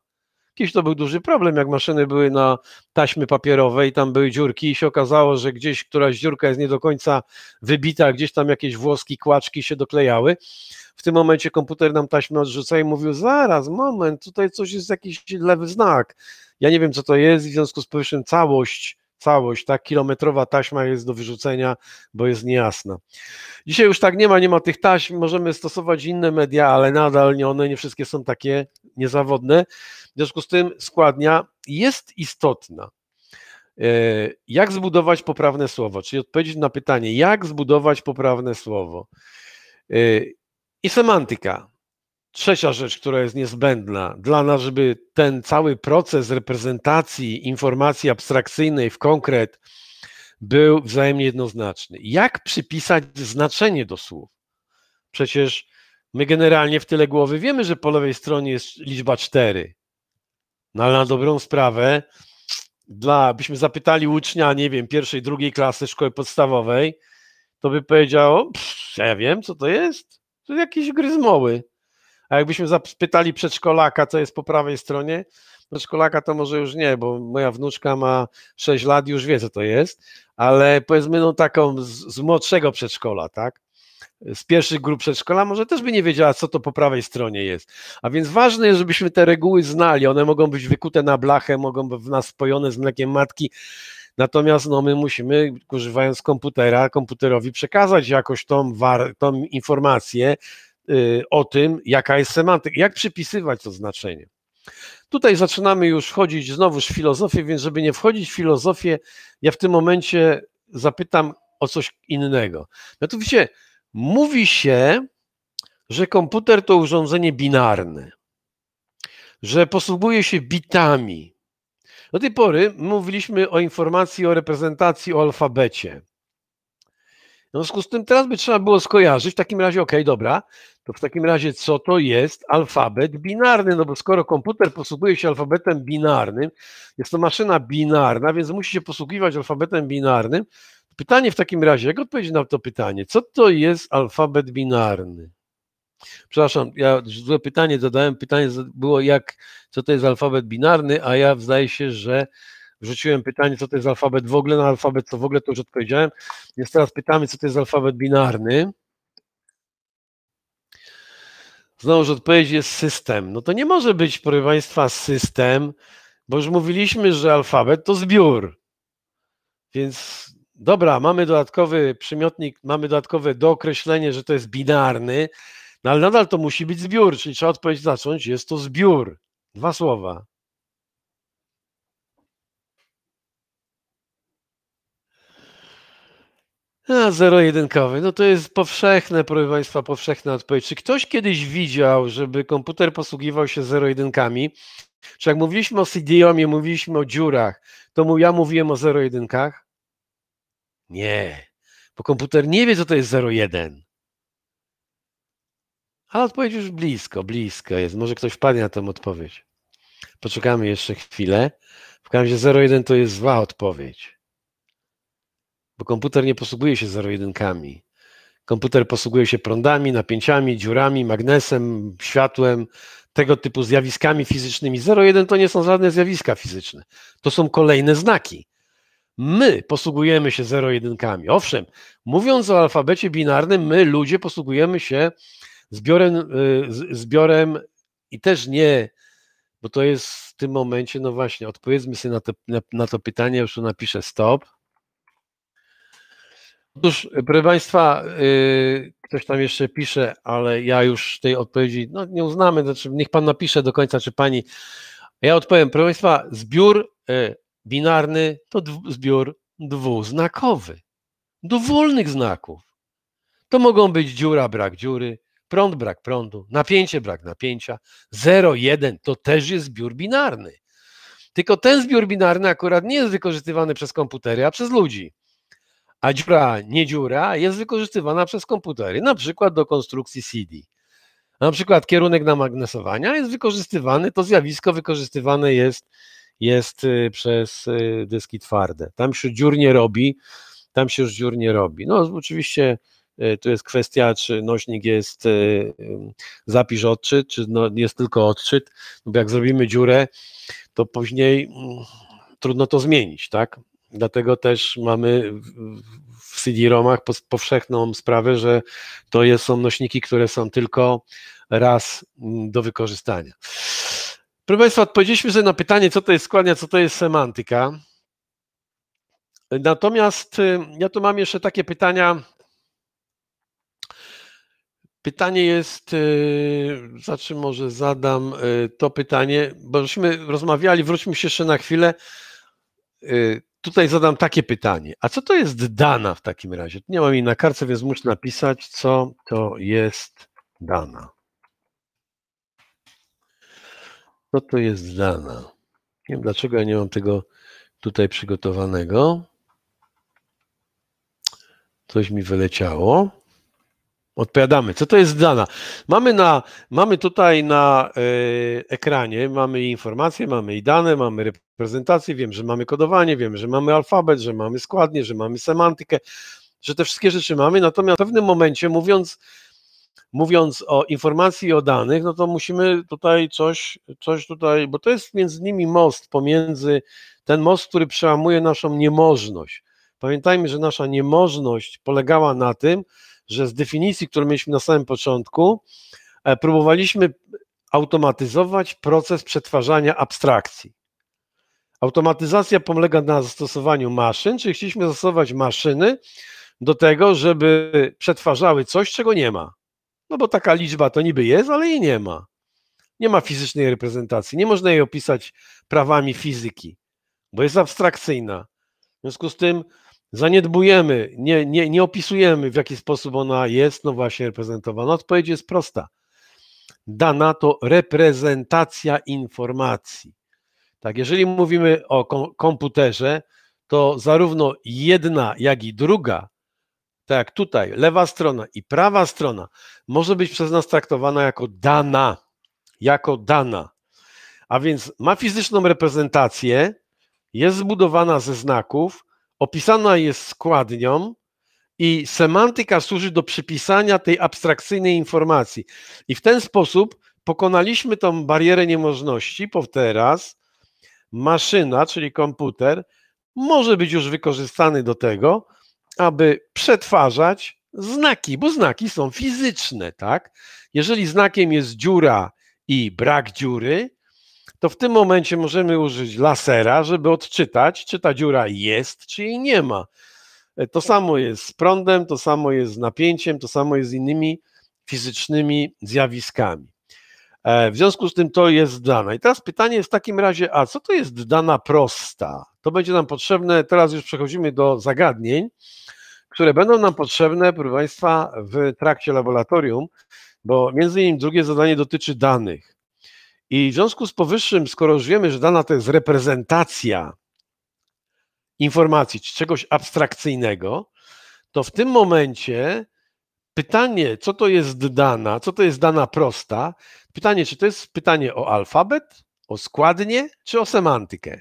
Speaker 1: Kiedyś to był duży problem, jak maszyny były na taśmy papierowej, tam były dziurki i się okazało, że gdzieś któraś dziurka jest nie do końca wybita, gdzieś tam jakieś włoski, kłaczki się doklejały. W tym momencie komputer nam taśmę odrzuca i mówił, zaraz, moment, tutaj coś jest jakiś lewy znak. Ja nie wiem, co to jest, w związku z powyższym całość całość, tak kilometrowa taśma jest do wyrzucenia, bo jest niejasna. Dzisiaj już tak nie ma, nie ma tych taśm, możemy stosować inne media, ale nadal nie one nie wszystkie są takie niezawodne. W związku z tym składnia jest istotna. E, jak zbudować poprawne słowo? Czyli odpowiedzieć na pytanie, jak zbudować poprawne słowo? E, I semantyka. Trzecia rzecz, która jest niezbędna dla nas, żeby ten cały proces reprezentacji informacji abstrakcyjnej w konkret był wzajemnie jednoznaczny. Jak przypisać znaczenie do słów? Przecież my generalnie w tyle głowy wiemy, że po lewej stronie jest liczba 4. No ale na dobrą sprawę, dla, byśmy zapytali ucznia, nie wiem, pierwszej, drugiej klasy szkoły podstawowej, to by powiedział, ja wiem, co to jest? To jakieś gryzmoły. A jakbyśmy zapytali przedszkolaka, co jest po prawej stronie, przedszkolaka to może już nie, bo moja wnuczka ma 6 lat, już wie, co to jest, ale powiedzmy no taką z, z młodszego przedszkola, tak? z pierwszych grup przedszkola, może też by nie wiedziała, co to po prawej stronie jest. A więc ważne jest, żebyśmy te reguły znali. One mogą być wykute na blachę, mogą być w nas spojone z mlekiem matki. Natomiast no, my musimy, używając komputera, komputerowi przekazać jakoś tą, tą informację, Y, o tym, jaka jest semantyka, jak przypisywać to znaczenie. Tutaj zaczynamy już wchodzić znowuż w filozofię, więc żeby nie wchodzić w filozofię, ja w tym momencie zapytam o coś innego. Mianowicie mówi się, że komputer to urządzenie binarne, że posługuje się bitami. Do tej pory mówiliśmy o informacji, o reprezentacji, o alfabecie. W związku z tym teraz by trzeba było skojarzyć, w takim razie, okej, okay, dobra, to w takim razie co to jest alfabet binarny? No bo skoro komputer posługuje się alfabetem binarnym, jest to maszyna binarna, więc musi się posługiwać alfabetem binarnym. Pytanie w takim razie, jak odpowiedzieć na to pytanie? Co to jest alfabet binarny? Przepraszam, ja złe pytanie zadałem. Pytanie było jak, co to jest alfabet binarny, a ja zdaje się, że Wrzuciłem pytanie, co to jest alfabet w ogóle, na alfabet co w ogóle, to już odpowiedziałem. Więc teraz pytamy, co to jest alfabet binarny. Znowu, że odpowiedź jest system. No to nie może być, proszę Państwa, system, bo już mówiliśmy, że alfabet to zbiór. Więc dobra, mamy dodatkowy przymiotnik, mamy dodatkowe dookreślenie, że to jest binarny, no ale nadal to musi być zbiór, czyli trzeba odpowiedzieć zacząć, jest to zbiór. Dwa słowa. A, zero-jedynkowy. No to jest powszechne, proszę Państwa, powszechna odpowiedź. Czy ktoś kiedyś widział, żeby komputer posługiwał się zero-jedynkami? Czy jak mówiliśmy o CD-omie, mówiliśmy o dziurach, to ja mówiłem o zero-jedynkach? Nie, bo komputer nie wie, co to jest zero-jeden. Ale odpowiedź już blisko, blisko jest. Może ktoś wpadnie na tę odpowiedź. Poczekamy jeszcze chwilę. W każdym razie 01 to jest zła odpowiedź bo komputer nie posługuje się zero-jedynkami. Komputer posługuje się prądami, napięciami, dziurami, magnesem, światłem, tego typu zjawiskami fizycznymi. Zero-jeden to nie są żadne zjawiska fizyczne. To są kolejne znaki. My posługujemy się zero-jedynkami. Owszem, mówiąc o alfabecie binarnym, my ludzie posługujemy się zbiorem, y, zbiorem i też nie, bo to jest w tym momencie, no właśnie, odpowiedzmy sobie na to, na, na to pytanie, już tu napiszę stop. Otóż, proszę Państwa, y, ktoś tam jeszcze pisze, ale ja już tej odpowiedzi no, nie uznamy. Znaczy, niech Pan napisze do końca, czy Pani. Ja odpowiem, proszę Państwa, zbiór y, binarny to zbiór dwuznakowy, dowolnych znaków. To mogą być dziura, brak dziury, prąd, brak prądu, napięcie, brak napięcia, 0, 1 to też jest zbiór binarny. Tylko ten zbiór binarny akurat nie jest wykorzystywany przez komputery, a przez ludzi a dziura, nie dziura, jest wykorzystywana przez komputery, na przykład do konstrukcji CD. Na przykład kierunek namagnesowania jest wykorzystywany, to zjawisko wykorzystywane jest, jest y, przez y, dyski twarde. Tam się dziur nie robi, tam się już dziur nie robi. No oczywiście y, tu jest kwestia, czy nośnik jest zapisz odczyt, czy no, jest tylko odczyt, bo jak zrobimy dziurę, to później mm, trudno to zmienić, tak? Dlatego też mamy w CD-ROMach powszechną sprawę, że to jest, są nośniki, które są tylko raz mm, do wykorzystania. Proszę Państwa, odpowiedzieliśmy sobie na pytanie, co to jest składnia, co to jest semantyka. Natomiast y, ja tu mam jeszcze takie pytania. Pytanie jest, y, za czym może zadam y, to pytanie, bośmy rozmawiali, wróćmy się jeszcze na chwilę tutaj zadam takie pytanie. A co to jest dana w takim razie? Nie mam jej na karce, więc muszę napisać, co to jest dana. Co to jest dana? Nie wiem, dlaczego ja nie mam tego tutaj przygotowanego. Coś mi wyleciało. Odpowiadamy. Co to jest dana? Mamy, na, mamy tutaj na y, ekranie, mamy i informacje, mamy i dane, mamy reprezentację, wiem, że mamy kodowanie, wiem, że mamy alfabet, że mamy składnie, że mamy semantykę, że te wszystkie rzeczy mamy, natomiast w pewnym momencie mówiąc, mówiąc o informacji i o danych, no to musimy tutaj coś, coś tutaj, bo to jest między nimi most pomiędzy, ten most, który przełamuje naszą niemożność. Pamiętajmy, że nasza niemożność polegała na tym, że z definicji, którą mieliśmy na samym początku, e, próbowaliśmy automatyzować proces przetwarzania abstrakcji. Automatyzacja polega na zastosowaniu maszyn, czyli chcieliśmy zastosować maszyny do tego, żeby przetwarzały coś, czego nie ma. No bo taka liczba to niby jest, ale jej nie ma. Nie ma fizycznej reprezentacji, nie można jej opisać prawami fizyki, bo jest abstrakcyjna. W związku z tym Zaniedbujemy, nie, nie, nie opisujemy, w jaki sposób ona jest, no właśnie, reprezentowana. Odpowiedź jest prosta. Dana to reprezentacja informacji. Tak, jeżeli mówimy o komputerze, to zarówno jedna, jak i druga, tak jak tutaj, lewa strona i prawa strona, może być przez nas traktowana jako dana, jako dana. A więc ma fizyczną reprezentację, jest zbudowana ze znaków, opisana jest składnią i semantyka służy do przypisania tej abstrakcyjnej informacji. I w ten sposób pokonaliśmy tą barierę niemożności, bo teraz maszyna, czyli komputer, może być już wykorzystany do tego, aby przetwarzać znaki, bo znaki są fizyczne, tak? Jeżeli znakiem jest dziura i brak dziury, to w tym momencie możemy użyć lasera, żeby odczytać, czy ta dziura jest, czy jej nie ma. E, to samo jest z prądem, to samo jest z napięciem, to samo jest z innymi fizycznymi zjawiskami. E, w związku z tym to jest dana. I teraz pytanie jest w takim razie, a co to jest dana prosta? To będzie nam potrzebne, teraz już przechodzimy do zagadnień, które będą nam potrzebne, proszę Państwa, w trakcie laboratorium, bo między innymi drugie zadanie dotyczy danych. I w związku z powyższym, skoro już wiemy, że dana to jest reprezentacja informacji czy czegoś abstrakcyjnego, to w tym momencie pytanie, co to jest dana, co to jest dana prosta, pytanie, czy to jest pytanie o alfabet, o składnię, czy o semantykę?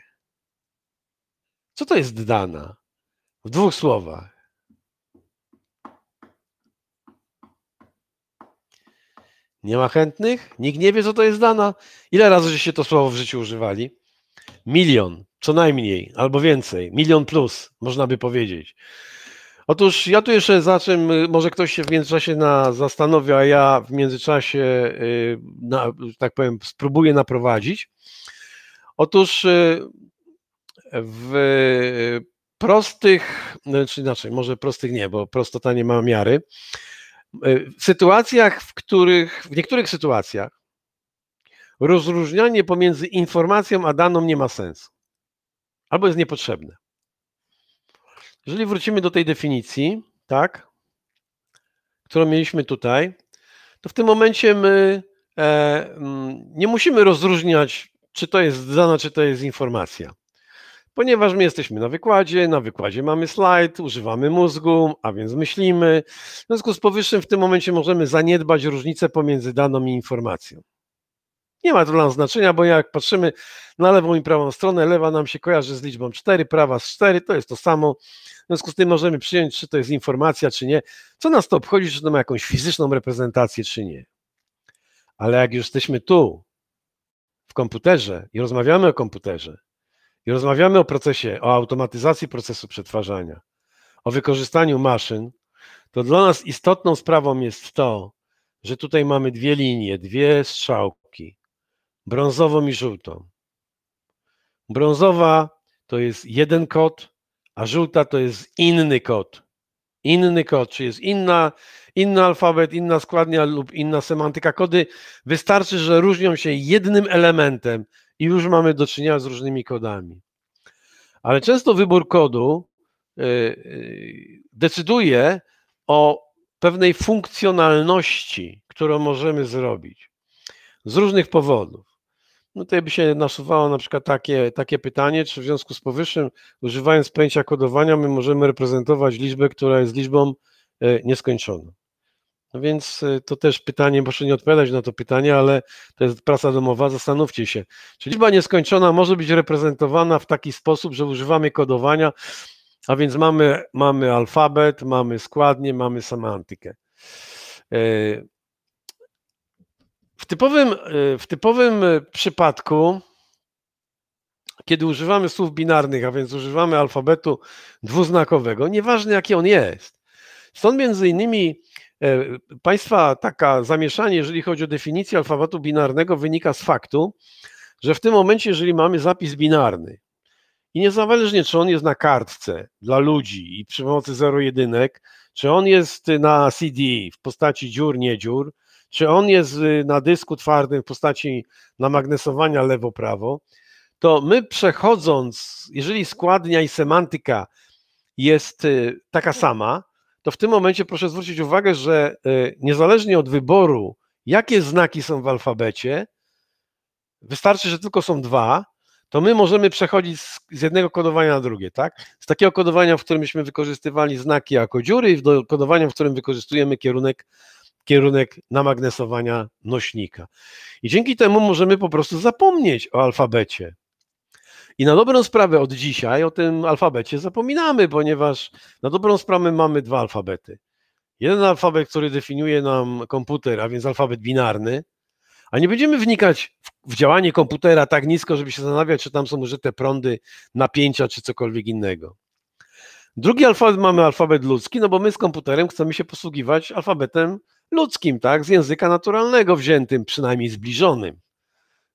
Speaker 1: Co to jest dana? W dwóch słowach. Nie ma chętnych? Nikt nie wie, co to jest dana. Ile razy się to słowo w życiu używali? Milion, co najmniej, albo więcej. Milion plus, można by powiedzieć. Otóż ja tu jeszcze za czym, y, może ktoś się w międzyczasie na, zastanowi, a ja w międzyczasie, y, na, tak powiem, spróbuję naprowadzić. Otóż y, w prostych, znaczy inaczej, może prostych nie, bo prostota nie ma miary. E, w sytuacjach, w których, w niektórych sytuacjach rozróżnianie pomiędzy informacją a daną nie ma sensu. Albo jest niepotrzebne. Jeżeli wrócimy do tej definicji, tak, którą mieliśmy tutaj, to w tym momencie my e, mm, nie musimy rozróżniać, czy to jest dana, czy to jest informacja ponieważ my jesteśmy na wykładzie, na wykładzie mamy slajd, używamy mózgu, a więc myślimy. W związku z powyższym w tym momencie możemy zaniedbać różnicę pomiędzy daną i informacją. Nie ma to dla nas znaczenia, bo jak patrzymy na lewą i prawą stronę, lewa nam się kojarzy z liczbą 4, prawa z 4, to jest to samo. W związku z tym możemy przyjąć, czy to jest informacja, czy nie. Co nas to obchodzi, czy to ma jakąś fizyczną reprezentację, czy nie. Ale jak już jesteśmy tu, w komputerze i rozmawiamy o komputerze, i rozmawiamy o procesie, o automatyzacji procesu przetwarzania, o wykorzystaniu maszyn, to dla nas istotną sprawą jest to, że tutaj mamy dwie linie, dwie strzałki, brązową i żółtą. Brązowa to jest jeden kod, a żółta to jest inny kod. Inny kod, czy jest inna, inny alfabet, inna składnia lub inna semantyka kody. Wystarczy, że różnią się jednym elementem, i już mamy do czynienia z różnymi kodami. Ale często wybór kodu y, y, decyduje o pewnej funkcjonalności, którą możemy zrobić z różnych powodów. No tutaj by się nasuwało na przykład takie, takie pytanie, czy w związku z powyższym, używając pojęcia kodowania, my możemy reprezentować liczbę, która jest liczbą y, nieskończoną. No więc y, to też pytanie, proszę nie odpowiadać na to pytanie, ale to jest praca domowa, zastanówcie się. Czy liczba nieskończona może być reprezentowana w taki sposób, że używamy kodowania, a więc mamy, mamy alfabet, mamy składnie, mamy semantykę. Y, w typowym, y, w typowym przypadku, kiedy używamy słów binarnych, a więc używamy alfabetu dwuznakowego, nieważne jaki on jest, stąd między innymi E, państwa taka zamieszanie, jeżeli chodzi o definicję alfabetu binarnego, wynika z faktu, że w tym momencie, jeżeli mamy zapis binarny i niezależnie czy on jest na kartce dla ludzi i przy pomocy zero jedynek, czy on jest na CD w postaci dziur, nie dziur, czy on jest y, na dysku twardym w postaci namagnesowania lewo-prawo, to my przechodząc, jeżeli składnia i semantyka jest y, taka sama, to w tym momencie proszę zwrócić uwagę, że e, niezależnie od wyboru, jakie znaki są w alfabecie, wystarczy, że tylko są dwa, to my możemy przechodzić z jednego kodowania na drugie, tak? Z takiego kodowania, w którym myśmy wykorzystywali znaki jako dziury, do kodowania, w którym wykorzystujemy kierunek, kierunek namagnesowania nośnika. I dzięki temu możemy po prostu zapomnieć o alfabecie. I na dobrą sprawę od dzisiaj o tym alfabecie zapominamy, ponieważ na dobrą sprawę mamy dwa alfabety. Jeden alfabet, który definiuje nam komputer, a więc alfabet binarny, a nie będziemy wnikać w, w działanie komputera tak nisko, żeby się zastanawiać, czy tam są użyte prądy, napięcia, czy cokolwiek innego. Drugi alfabet mamy alfabet ludzki, no bo my z komputerem chcemy się posługiwać alfabetem ludzkim, tak? Z języka naturalnego wziętym, przynajmniej zbliżonym,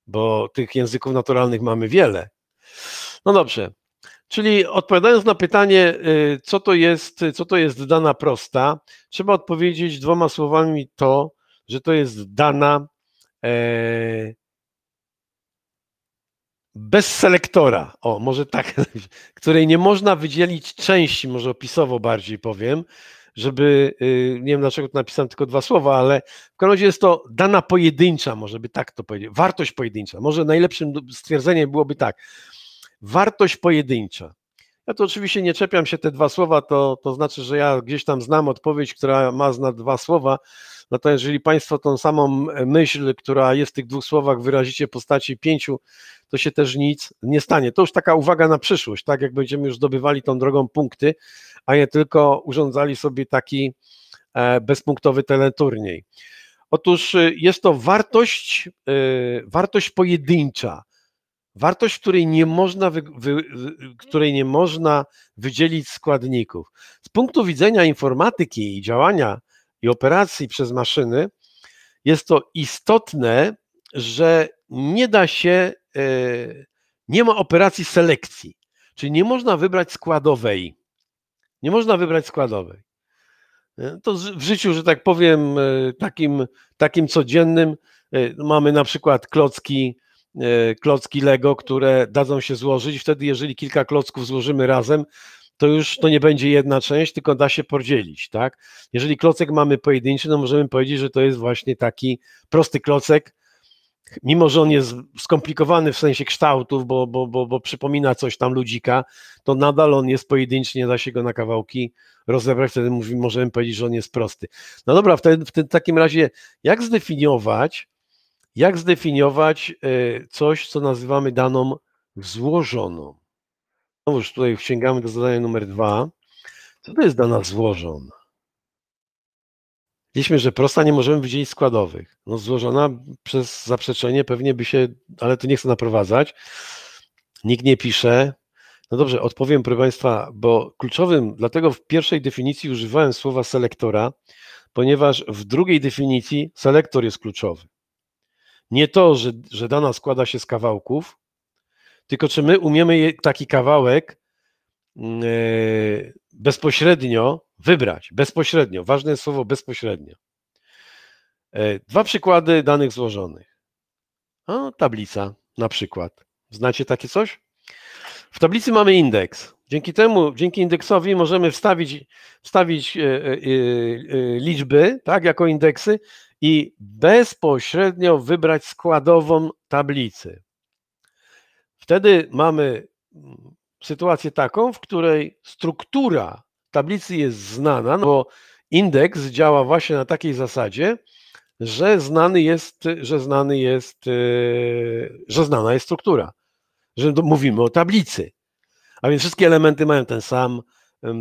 Speaker 1: bo tych języków naturalnych mamy wiele. No dobrze. Czyli odpowiadając na pytanie, y, co to jest, co to jest dana prosta, trzeba odpowiedzieć dwoma słowami to, że to jest dana e, bez selektora, o może tak, której nie można wydzielić części, może opisowo bardziej powiem, żeby, y, nie wiem dlaczego to napisałem tylko dwa słowa, ale w każdym razie jest to dana pojedyncza, może by tak to powiedzieć, wartość pojedyncza. Może najlepszym stwierdzeniem byłoby tak, wartość pojedyncza. Ja tu oczywiście nie czepiam się te dwa słowa, to, to znaczy, że ja gdzieś tam znam odpowiedź, która ma zna dwa słowa. Natomiast no jeżeli Państwo tą samą myśl, która jest w tych dwóch słowach, wyrazicie w postaci pięciu, to się też nic nie stanie. To już taka uwaga na przyszłość, tak jak będziemy już zdobywali tą drogą punkty, a nie tylko urządzali sobie taki e, bezpunktowy teleturniej. Otóż e, jest to wartość, e, wartość pojedyncza wartość, której nie można, wy, wy, której nie można wydzielić składników. Z punktu widzenia informatyki i działania i operacji przez maszyny, jest to istotne, że nie da się, e, nie ma operacji selekcji, czyli nie można wybrać składowej. Nie można wybrać składowej. E, to w życiu, że tak powiem, e, takim, takim codziennym mamy na przykład klocki E, klocki Lego, które dadzą się złożyć. Wtedy, jeżeli kilka klocków złożymy razem, to już to nie będzie jedna część, tylko da się podzielić, tak? Jeżeli klocek mamy pojedynczy, no możemy powiedzieć, że to jest właśnie taki prosty klocek, mimo że on jest skomplikowany w sensie kształtów, bo, bo, bo, bo przypomina coś tam ludzika, to nadal on jest pojedynczy, nie da się go na kawałki rozebrać, wtedy możemy powiedzieć, że on jest prosty. No dobra, w, te, w, te, w takim razie jak zdefiniować, jak zdefiniować e, coś, co nazywamy daną złożoną? Znowuż tutaj sięgamy do zadania numer dwa. Co to jest dana złożona? Widzieliśmy, że prosta nie możemy wydzielić składowych. No złożona przez zaprzeczenie pewnie by się, ale to nie chcę naprowadzać. Nikt nie pisze. No dobrze, odpowiem proszę Państwa, bo kluczowym, dlatego w pierwszej definicji używałem słowa selektora, ponieważ w drugiej definicji selektor jest kluczowy. Nie to, że, że dana składa się z kawałków, tylko czy my umiemy taki kawałek mm, e, bezpośrednio wybrać. Bezpośrednio, ważne jest słowo bezpośrednio. E, dwa przykłady danych złożonych. O, tablica na przykład. Znacie takie coś? W tablicy mamy indeks. Dzięki temu, dzięki indeksowi możemy wstawić, wstawić e, e, e, liczby tak, jako indeksy i bezpośrednio wybrać składową tablicy. Wtedy mamy mm, sytuację taką, w której struktura tablicy jest znana, no bo indeks działa właśnie na takiej zasadzie, że znany jest, że znany jest, że znana jest struktura, że mówimy o tablicy. A więc wszystkie elementy mają ten sam, e,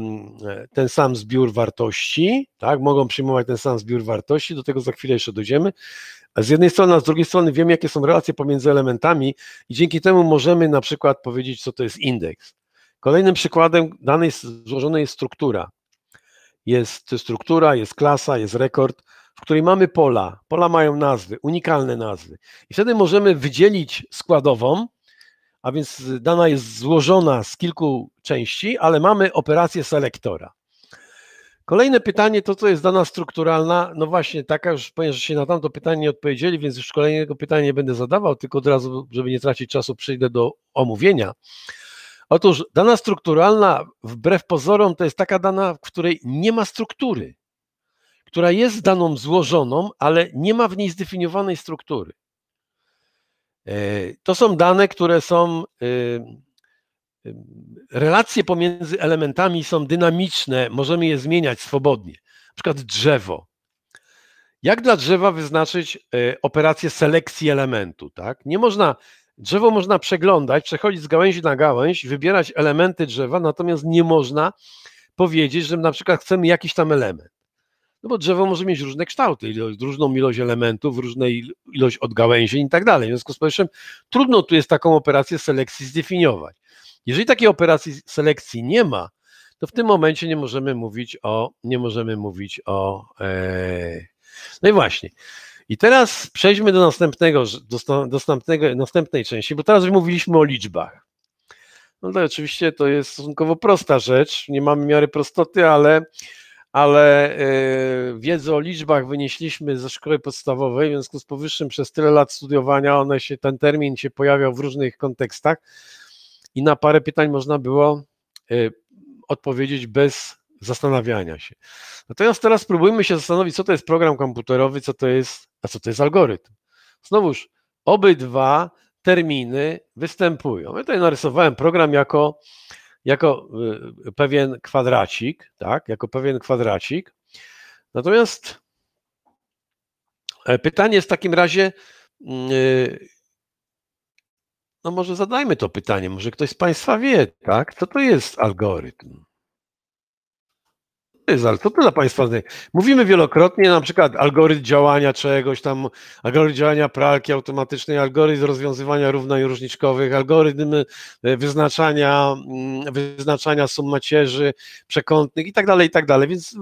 Speaker 1: ten sam zbiór wartości, tak? mogą przyjmować ten sam zbiór wartości, do tego za chwilę jeszcze dojdziemy. Z jednej strony, a z drugiej strony wiemy, jakie są relacje pomiędzy elementami i dzięki temu możemy na przykład powiedzieć, co to jest indeks. Kolejnym przykładem danej złożonej jest struktura. Jest struktura, jest klasa, jest rekord, w której mamy pola. Pola mają nazwy, unikalne nazwy. I wtedy możemy wydzielić składową, a więc dana jest złożona z kilku części, ale mamy operację selektora. Kolejne pytanie to, co jest dana strukturalna, no właśnie taka, już powiem, się na tamto pytanie nie odpowiedzieli, więc już kolejnego pytania nie będę zadawał, tylko od razu, żeby nie tracić czasu, przejdę do omówienia. Otóż dana strukturalna, wbrew pozorom, to jest taka dana, w której nie ma struktury, która jest daną złożoną, ale nie ma w niej zdefiniowanej struktury. E, to są dane, które są. E, e, relacje pomiędzy elementami są dynamiczne, możemy je zmieniać swobodnie. Na przykład drzewo. Jak dla drzewa wyznaczyć operację selekcji elementu? Tak? Nie można, drzewo można przeglądać, przechodzić z gałęzi na gałęź, wybierać elementy drzewa, natomiast nie można powiedzieć, że na przykład chcemy jakiś tam element. No bo drzewo może mieć różne kształty, ilość, różną ilość elementów, różną ilość odgałęzień i tak dalej. W związku z powyższym trudno tu jest taką operację selekcji zdefiniować. Jeżeli takiej operacji selekcji nie ma, to w tym momencie nie możemy mówić o, nie możemy mówić o. E... No i właśnie. I teraz przejdźmy do następnego, do, do następnej części, bo teraz już mówiliśmy o liczbach. No to oczywiście to jest stosunkowo prosta rzecz, nie mamy miary prostoty, ale ale y, wiedzę o liczbach wynieśliśmy ze szkoły podstawowej, w związku z powyższym przez tyle lat studiowania one się, ten termin się pojawiał w różnych kontekstach i na parę pytań można było y, odpowiedzieć bez zastanawiania się. Natomiast teraz spróbujmy się zastanowić, co to jest program komputerowy, co to jest, a co to jest algorytm. Znowuż, obydwa terminy występują. Ja tutaj narysowałem program jako jako y, pewien kwadracik, tak, jako pewien kwadracik. Natomiast e, pytanie w takim razie, mm, y, no może zadajmy to pytanie, może ktoś z Państwa wie, tak, co to jest algorytm? to jest, ale to dla Państwa znaczy? Mówimy wielokrotnie na przykład algorytm działania czegoś tam, algorytm działania pralki automatycznej, algorytm rozwiązywania równań różniczkowych, algorytm e, wyznaczania, mm, wyznaczania sum macierzy przekątnych i tak dalej, i tak dalej. Więc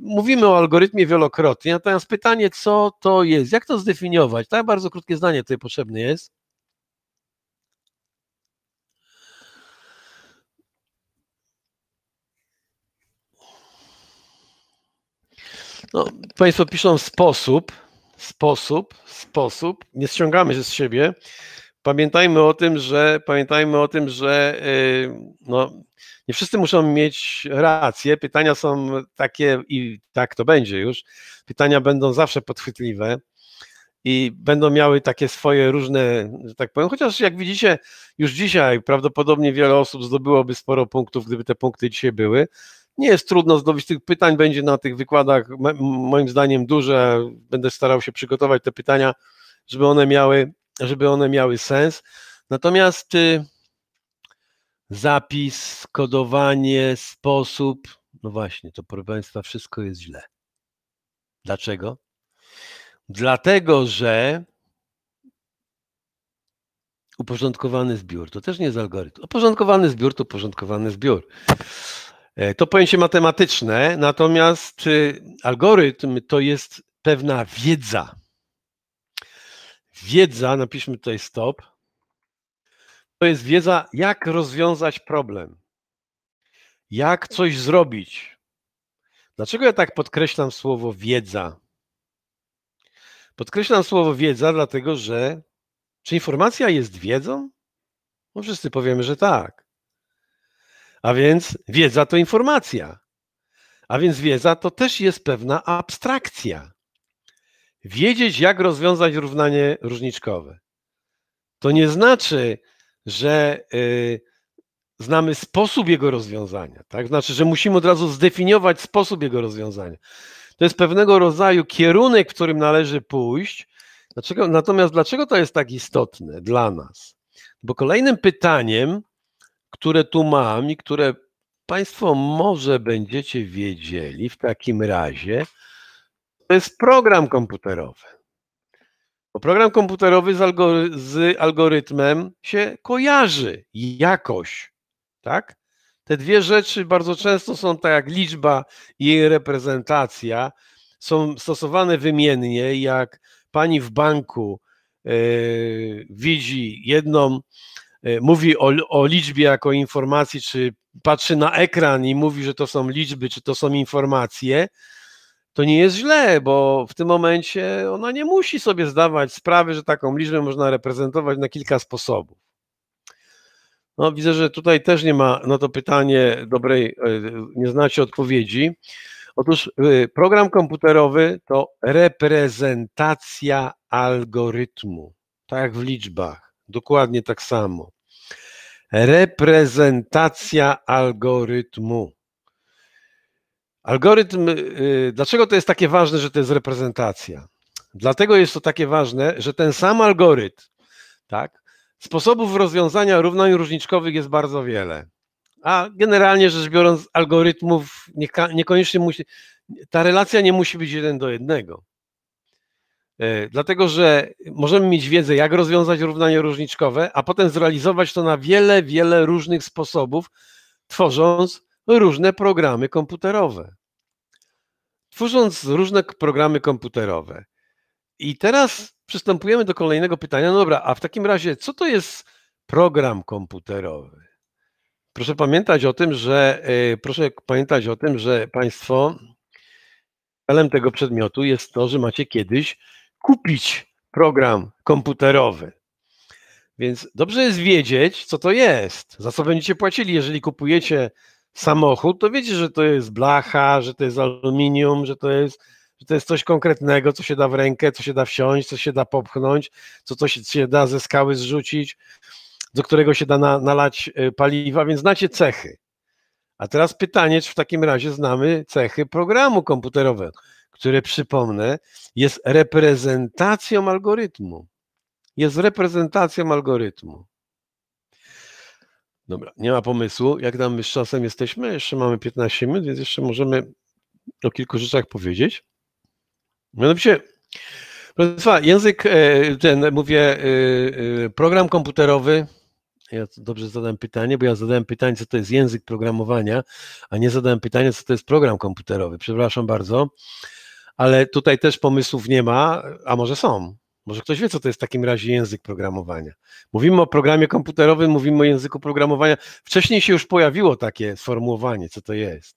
Speaker 1: mówimy o algorytmie wielokrotnie, natomiast pytanie, co to jest, jak to zdefiniować? Tak bardzo krótkie zdanie tutaj potrzebne jest. No, państwo piszą sposób, sposób, sposób. Nie ściągamy się z siebie. Pamiętajmy o tym, że pamiętajmy o tym, że y, no, nie wszyscy muszą mieć rację. Pytania są takie i tak to będzie już. Pytania będą zawsze podchwytliwe i będą miały takie swoje różne, że tak powiem, chociaż jak widzicie, już dzisiaj prawdopodobnie wiele osób zdobyłoby sporo punktów, gdyby te punkty dzisiaj były, nie jest trudno zdobyć tych pytań, będzie na tych wykładach moim zdaniem duże. Będę starał się przygotować te pytania, żeby one miały, żeby one miały sens. Natomiast y, zapis, kodowanie, sposób, no właśnie, to proszę Państwa, wszystko jest źle. Dlaczego? Dlatego, że uporządkowany zbiór to też nie jest algorytm. Uporządkowany zbiór to uporządkowany zbiór. E, to pojęcie matematyczne, natomiast algorytm to jest pewna wiedza. Wiedza, napiszmy tutaj stop, to jest wiedza, jak rozwiązać problem, jak coś zrobić. Dlaczego ja tak podkreślam słowo wiedza? Podkreślam słowo wiedza, dlatego że czy informacja jest wiedzą? No wszyscy powiemy, że tak. A więc wiedza to informacja. A więc wiedza to też jest pewna abstrakcja. Wiedzieć, jak rozwiązać równanie różniczkowe. To nie znaczy, że y, znamy sposób jego rozwiązania. Tak? Znaczy, że musimy od razu zdefiniować sposób jego rozwiązania. To jest pewnego rodzaju kierunek, w którym należy pójść. Dlaczego, natomiast dlaczego to jest tak istotne dla nas? Bo kolejnym pytaniem, które tu mam i które Państwo może będziecie wiedzieli w takim razie, to jest program komputerowy. Bo program komputerowy z, algory z algorytmem się kojarzy jakoś, tak? Te dwie rzeczy bardzo często są tak jak liczba i jej reprezentacja, są stosowane wymiennie, jak pani w banku yy, widzi jedną Y, mówi o, o liczbie jako informacji, czy patrzy na ekran i mówi, że to są liczby, czy to są informacje, to nie jest źle, bo w tym momencie ona nie musi sobie zdawać sprawy, że taką liczbę można reprezentować na kilka sposobów. No, widzę, że tutaj też nie ma na to pytanie dobrej, y, nie znacie odpowiedzi. Otóż y, program komputerowy to reprezentacja algorytmu, tak jak w liczbach. Dokładnie tak samo. Reprezentacja algorytmu. Algorytm, y, dlaczego to jest takie ważne, że to jest reprezentacja? Dlatego jest to takie ważne, że ten sam algorytm, tak, sposobów rozwiązania równań różniczkowych jest bardzo wiele. A generalnie rzecz biorąc, algorytmów niekoniecznie musi, ta relacja nie musi być jeden do jednego. E, dlatego, że możemy mieć wiedzę, jak rozwiązać równanie różniczkowe, a potem zrealizować to na wiele, wiele różnych sposobów, tworząc różne programy komputerowe. Tworząc różne programy komputerowe. I teraz przystępujemy do kolejnego pytania. No dobra, a w takim razie, co to jest program komputerowy? Proszę pamiętać o tym, że e, proszę pamiętać o tym, że Państwo celem tego przedmiotu jest to, że macie kiedyś kupić program komputerowy. Więc dobrze jest wiedzieć, co to jest, za co będziecie płacili. Jeżeli kupujecie samochód, to wiecie, że to jest blacha, że to jest aluminium, że to jest, że to jest coś konkretnego, co się da w rękę, co się da wsiąść, co się da popchnąć, co, co się, się da ze skały zrzucić, do którego się da na, nalać y, paliwa, więc znacie cechy. A teraz pytanie, czy w takim razie znamy cechy programu komputerowego które przypomnę, jest reprezentacją algorytmu. Jest reprezentacją algorytmu. Dobra, nie ma pomysłu. Jak tam my z czasem jesteśmy? Jeszcze mamy 15 minut, więc jeszcze możemy o kilku rzeczach powiedzieć. Mianowicie, proszę Państwa, język, e, ten mówię, e, e, program komputerowy. Ja dobrze zadałem pytanie, bo ja zadałem pytanie, co to jest język programowania, a nie zadałem pytania, co to jest program komputerowy. Przepraszam bardzo ale tutaj też pomysłów nie ma, a może są. Może ktoś wie, co to jest w takim razie język programowania. Mówimy o programie komputerowym, mówimy o języku programowania. Wcześniej się już pojawiło takie sformułowanie, co to jest.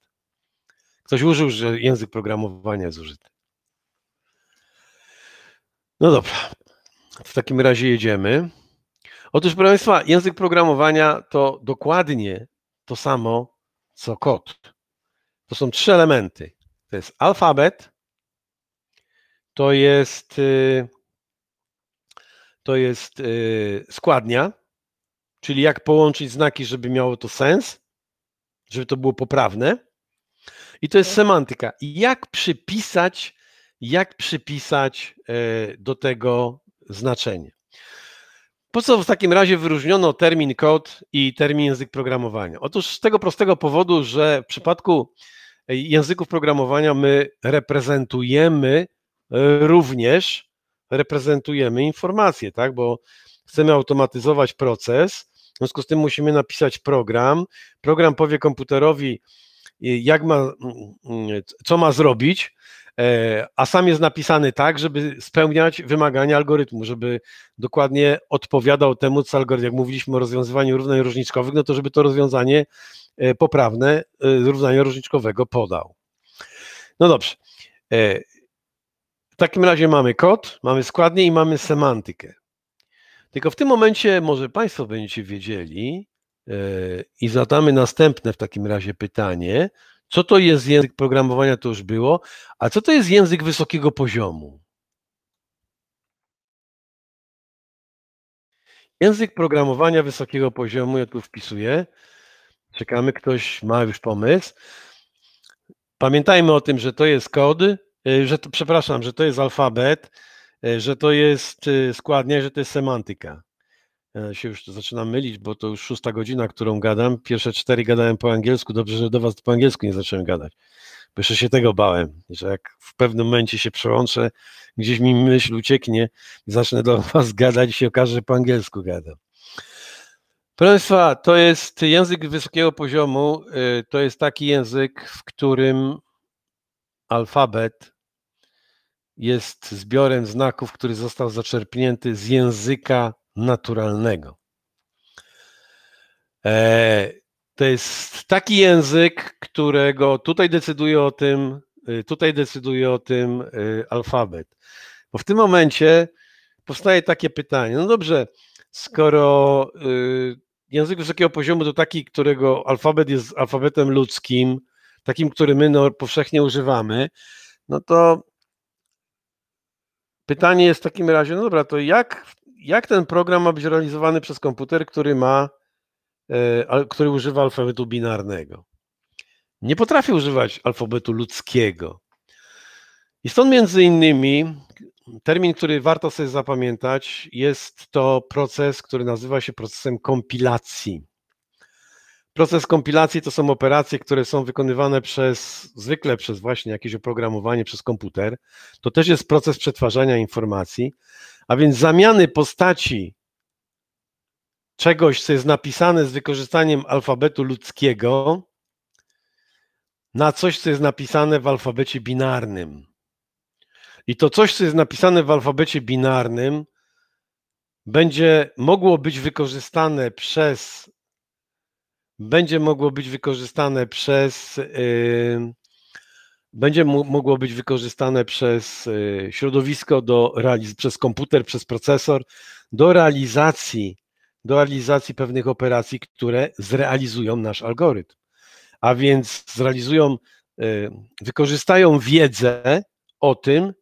Speaker 1: Ktoś użył, że język programowania jest użyty. No dobra, w takim razie jedziemy. Otóż, proszę Państwa, język programowania to dokładnie to samo, co kod. To są trzy elementy. To jest alfabet, to jest, y, to jest y, składnia, czyli jak połączyć znaki, żeby miało to sens, żeby to było poprawne. I to jest mhm. semantyka. Jak przypisać, jak przypisać e, do tego znaczenie. Po co w takim razie wyróżniono termin kod i termin język programowania? Otóż z tego prostego powodu, że w przypadku e, języków programowania my reprezentujemy E, również reprezentujemy informacje, tak? Bo chcemy automatyzować proces, w związku z tym musimy napisać program. Program powie komputerowi, e, jak ma, co ma zrobić, e, a sam jest napisany tak, żeby spełniać wymagania algorytmu, żeby dokładnie odpowiadał temu, co algorytm. Jak mówiliśmy o rozwiązywaniu równań różniczkowych, no to żeby to rozwiązanie poprawne równania różniczkowego podał. No dobrze. W takim razie mamy kod, mamy składnie i mamy semantykę. Tylko w tym momencie może Państwo będziecie wiedzieli e, i zadamy następne w takim razie pytanie, co to jest język programowania, to już było, a co to jest język wysokiego poziomu? Język programowania wysokiego poziomu, ja tu wpisuję. Czekamy, ktoś ma już pomysł. Pamiętajmy o tym, że to jest kod, E, że to, przepraszam, że to jest alfabet, e, że to jest e, składnia, że to jest semantyka. Ja się już zaczynam mylić, bo to już szósta godzina, którą gadam. Pierwsze cztery gadałem po angielsku. Dobrze, że do was po angielsku nie zacząłem gadać. Bo jeszcze się tego bałem, że jak w pewnym momencie się przełączę, gdzieś mi myśl ucieknie, zacznę do was gadać i się okaże, że po angielsku gadam. Proszę Państwa, to jest język wysokiego poziomu. To jest taki język, w którym alfabet jest zbiorem znaków, który został zaczerpnięty z języka naturalnego. E, to jest taki język, którego tutaj decyduje o tym, y, tutaj decyduje o tym y, alfabet. Bo w tym momencie powstaje takie pytanie: no dobrze, skoro y, język wysokiego poziomu to taki, którego alfabet jest alfabetem ludzkim, takim, który my no powszechnie używamy, no to Pytanie jest w takim razie, no dobra, to jak, jak ten program ma być realizowany przez komputer, który ma, e, który używa alfabetu binarnego? Nie potrafi używać alfabetu ludzkiego. I stąd między innymi termin, który warto sobie zapamiętać, jest to proces, który nazywa się procesem kompilacji. Proces kompilacji to są operacje, które są wykonywane przez zwykle przez właśnie jakieś oprogramowanie przez komputer. To też jest proces przetwarzania informacji, a więc zamiany postaci czegoś, co jest napisane z wykorzystaniem alfabetu ludzkiego, na coś, co jest napisane w alfabecie binarnym. I to coś, co jest napisane w alfabecie binarnym, będzie mogło być wykorzystane przez będzie mogło być wykorzystane przez y, będzie mogło być wykorzystane przez y, środowisko do przez komputer, przez procesor do realizacji do realizacji pewnych operacji, które zrealizują nasz algorytm. A więc zrealizują y, wykorzystają wiedzę o tym,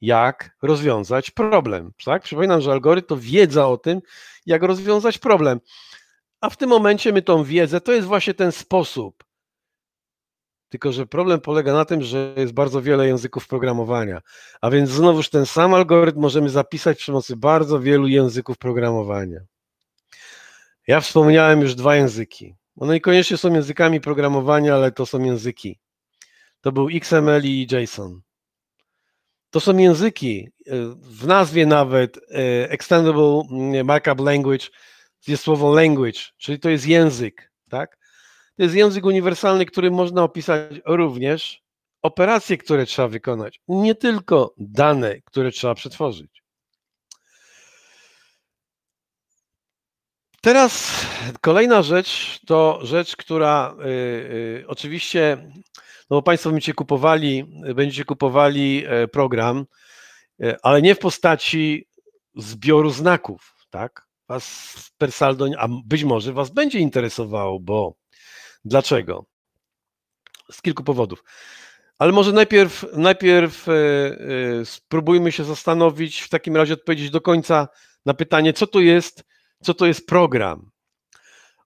Speaker 1: jak rozwiązać problem. Tak? Przypominam, że algorytm to wiedza o tym, jak rozwiązać problem. A w tym momencie my tą wiedzę, to jest właśnie ten sposób. Tylko, że problem polega na tym, że jest bardzo wiele języków programowania. A więc znowuż ten sam algorytm możemy zapisać przy pomocy bardzo wielu języków programowania. Ja wspomniałem już dwa języki. One no niekoniecznie są językami programowania, ale to są języki. To był XML i JSON. To są języki, e, w nazwie nawet e, Extendable Markup Language jest słowo language, czyli to jest język, tak? To jest język uniwersalny, który można opisać również operacje, które trzeba wykonać, nie tylko dane, które trzeba przetworzyć. Teraz kolejna rzecz to rzecz, która y, y, oczywiście, no bo Państwo będziecie kupowali, będziecie kupowali e, program, e, ale nie w postaci zbioru znaków, tak? Was Persaldo, a być może Was będzie interesował, bo dlaczego? Z kilku powodów. Ale może najpierw, najpierw e, e, spróbujmy się zastanowić, w takim razie odpowiedzieć do końca na pytanie, co to jest, co to jest program.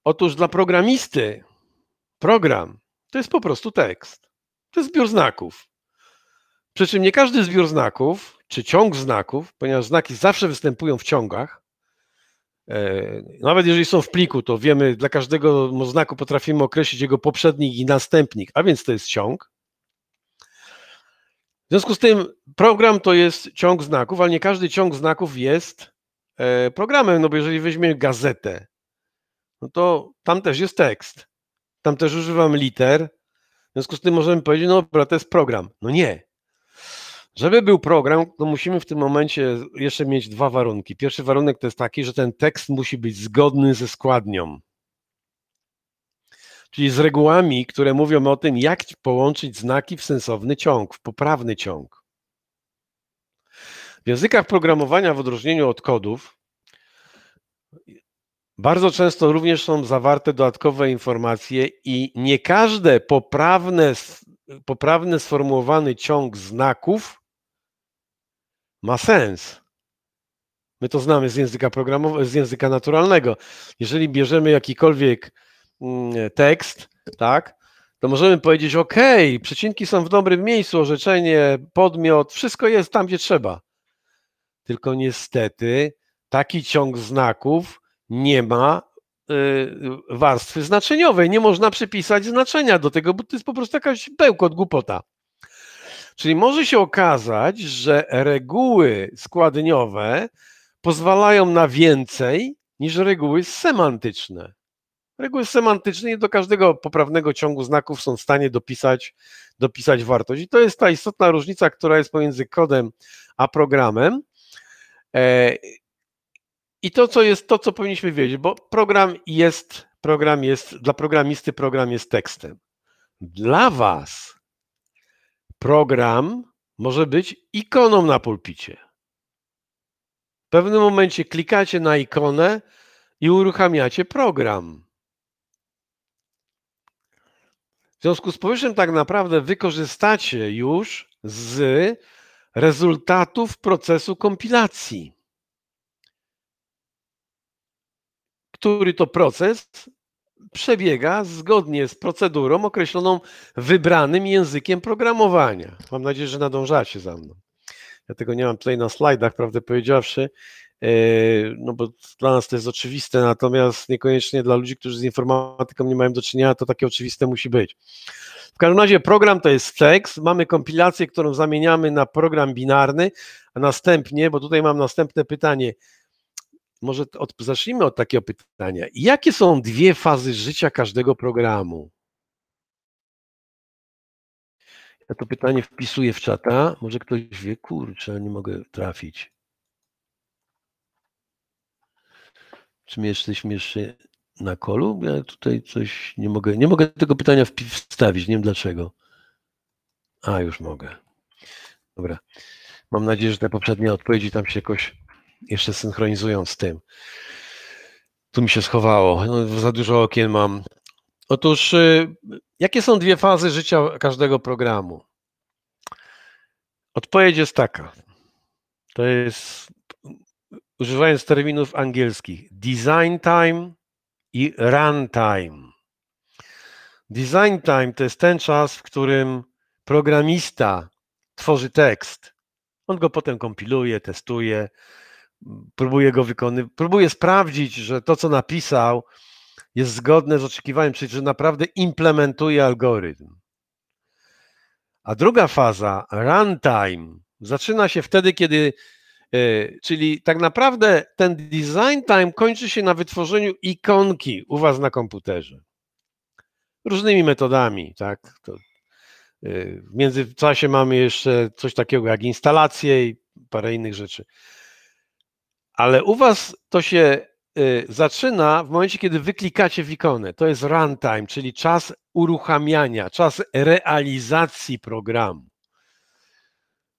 Speaker 1: Otóż dla programisty program to jest po prostu tekst. To jest zbiór znaków. Przy czym nie każdy zbiór znaków, czy ciąg znaków, ponieważ znaki zawsze występują w ciągach, E, nawet jeżeli są w pliku, to wiemy, dla każdego znaku potrafimy określić jego poprzednik i następnik, a więc to jest ciąg. W związku z tym program to jest ciąg znaków, ale nie każdy ciąg znaków jest e, programem, no bo jeżeli weźmiemy gazetę, no to tam też jest tekst, tam też używam liter, w związku z tym możemy powiedzieć, no to jest program. No nie, żeby był program, to musimy w tym momencie jeszcze mieć dwa warunki. Pierwszy warunek to jest taki, że ten tekst musi być zgodny ze składnią. Czyli z regułami, które mówią o tym, jak połączyć znaki w sensowny ciąg, w poprawny ciąg. W językach programowania, w odróżnieniu od kodów, bardzo często również są zawarte dodatkowe informacje i nie każde poprawne poprawnie sformułowany ciąg znaków ma sens. My to znamy z języka programowego, z języka naturalnego. Jeżeli bierzemy jakikolwiek mm, tekst, tak, to możemy powiedzieć, ok, przecinki są w dobrym miejscu, orzeczenie, podmiot, wszystko jest tam, gdzie trzeba. Tylko niestety taki ciąg znaków nie ma y, warstwy znaczeniowej. Nie można przypisać znaczenia do tego, bo to jest po prostu jakaś bełkot, głupota. Czyli może się okazać, że reguły składniowe pozwalają na więcej niż reguły semantyczne. Reguły semantyczne nie do każdego poprawnego ciągu znaków są w stanie dopisać, dopisać wartość. I to jest ta istotna różnica, która jest pomiędzy kodem a programem. E, I to, co jest to, co powinniśmy wiedzieć, bo program jest, program jest, dla programisty program jest tekstem. Dla was Program może być ikoną na pulpicie. W pewnym momencie klikacie na ikonę i uruchamiacie program. W związku z powyższym, tak naprawdę wykorzystacie już z rezultatów procesu kompilacji. Który to proces przebiega zgodnie z procedurą określoną wybranym językiem programowania. Mam nadzieję, że nadążacie za mną. Ja tego nie mam tutaj na slajdach, prawdę powiedziawszy, e, no bo dla nas to jest oczywiste, natomiast niekoniecznie dla ludzi, którzy z informatyką nie mają do czynienia, to takie oczywiste musi być. W każdym razie program to jest tekst, mamy kompilację, którą zamieniamy na program binarny, a następnie, bo tutaj mam następne pytanie, może od, zacznijmy od takiego pytania. Jakie są dwie fazy życia każdego programu? Ja to pytanie wpisuję w czata. Może ktoś wie, kurczę, nie mogę trafić. Czy my jesteśmy jeszcze na kolu? Ja tutaj coś nie mogę, nie mogę tego pytania wstawić, nie wiem dlaczego. A, już mogę. Dobra. Mam nadzieję, że te poprzednie odpowiedzi tam się jakoś jeszcze synchronizując z tym. Tu mi się schowało, no, za dużo okien mam. Otóż, y, jakie są dwie fazy życia każdego programu? Odpowiedź jest taka. To jest, używając terminów angielskich, design time i run time. Design time to jest ten czas, w którym programista tworzy tekst. On go potem kompiluje, testuje, próbuje go wykonywać, próbuje sprawdzić, że to, co napisał, jest zgodne z oczekiwaniem, czyli że naprawdę implementuje algorytm. A druga faza, runtime, zaczyna się wtedy, kiedy, e, czyli tak naprawdę ten design time kończy się na wytworzeniu ikonki u Was na komputerze. Różnymi metodami, tak? To e, w międzyczasie mamy jeszcze coś takiego jak instalacje i parę innych rzeczy. Ale u Was to się y, zaczyna w momencie, kiedy wyklikacie w ikonę. To jest runtime, czyli czas uruchamiania, czas realizacji programu.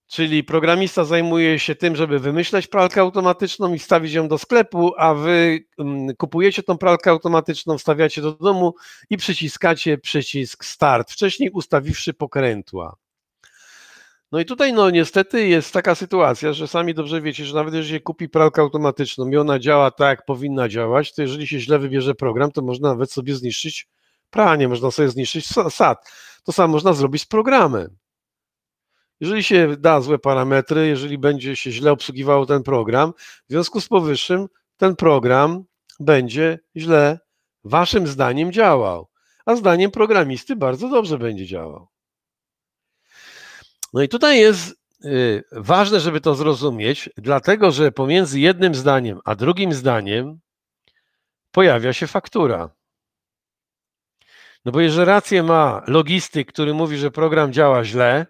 Speaker 1: Czyli programista zajmuje się tym, żeby wymyśleć pralkę automatyczną i wstawić ją do sklepu, a wy mm, kupujecie tą pralkę automatyczną, wstawiacie do domu i przyciskacie przycisk start, wcześniej ustawiwszy pokrętła. No i tutaj no niestety jest taka sytuacja, że sami dobrze wiecie, że nawet jeżeli się kupi pralkę automatyczną i ona działa tak, jak powinna działać, to jeżeli się źle wybierze program, to można nawet sobie zniszczyć pranie, można sobie zniszczyć sad. To samo można zrobić z programem. Jeżeli się da złe parametry, jeżeli będzie się źle obsługiwał ten program, w związku z powyższym ten program będzie źle waszym zdaniem działał, a zdaniem programisty bardzo dobrze będzie działał. No i tutaj jest y, ważne, żeby to zrozumieć, dlatego że pomiędzy jednym zdaniem a drugim zdaniem pojawia się faktura. No bo jeżeli rację ma logistyk, który mówi, że program działa źle,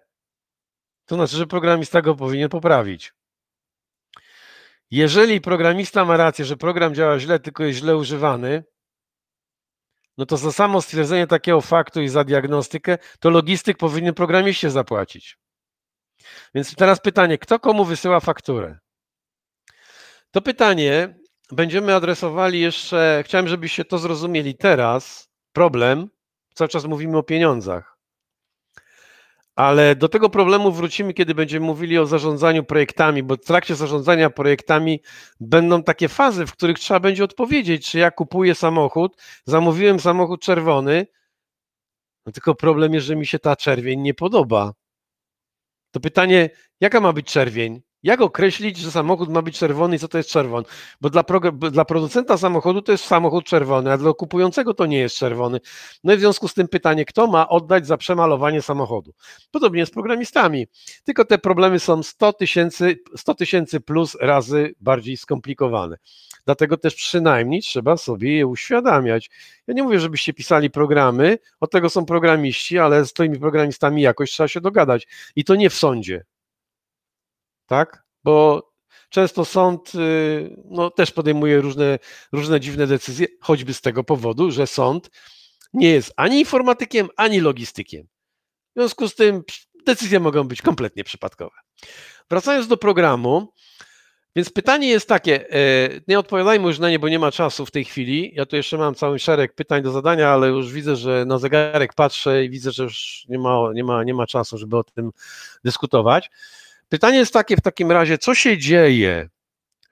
Speaker 1: to znaczy, że programista go powinien poprawić. Jeżeli programista ma rację, że program działa źle, tylko jest źle używany, no to za samo stwierdzenie takiego faktu i za diagnostykę, to logistyk powinien programiście zapłacić. Więc teraz pytanie, kto komu wysyła fakturę? To pytanie będziemy adresowali jeszcze, chciałem, żebyście to zrozumieli teraz, problem, cały czas mówimy o pieniądzach, ale do tego problemu wrócimy, kiedy będziemy mówili o zarządzaniu projektami, bo w trakcie zarządzania projektami będą takie fazy, w których trzeba będzie odpowiedzieć, czy ja kupuję samochód, zamówiłem samochód czerwony, no tylko problem jest, że mi się ta czerwień nie podoba to pytanie, jaka ma być czerwień? Jak określić, że samochód ma być czerwony i co to jest czerwony? Bo dla, dla, producenta samochodu to jest samochód czerwony, a dla kupującego to nie jest czerwony. No i w związku z tym pytanie, kto ma oddać za przemalowanie samochodu? Podobnie z programistami. Tylko te problemy są 100 tysięcy 100 tysięcy plus razy bardziej skomplikowane. Dlatego też przynajmniej trzeba sobie je uświadamiać. Ja nie mówię, żebyście pisali programy, od tego są programiści, ale z tymi programistami jakoś trzeba się dogadać. I to nie w sądzie, tak? Bo często sąd y, no, też podejmuje różne, różne dziwne decyzje, choćby z tego powodu, że sąd nie jest ani informatykiem, ani logistykiem. W związku z tym decyzje mogą być kompletnie przypadkowe. Wracając do programu, więc pytanie jest takie, e, nie odpowiadajmy już na nie, bo nie ma czasu w tej chwili. Ja tu jeszcze mam cały szereg pytań do zadania, ale już widzę, że na zegarek patrzę i widzę, że już nie ma, nie ma, nie ma czasu, żeby o tym dyskutować. Pytanie jest takie w takim razie, co się dzieje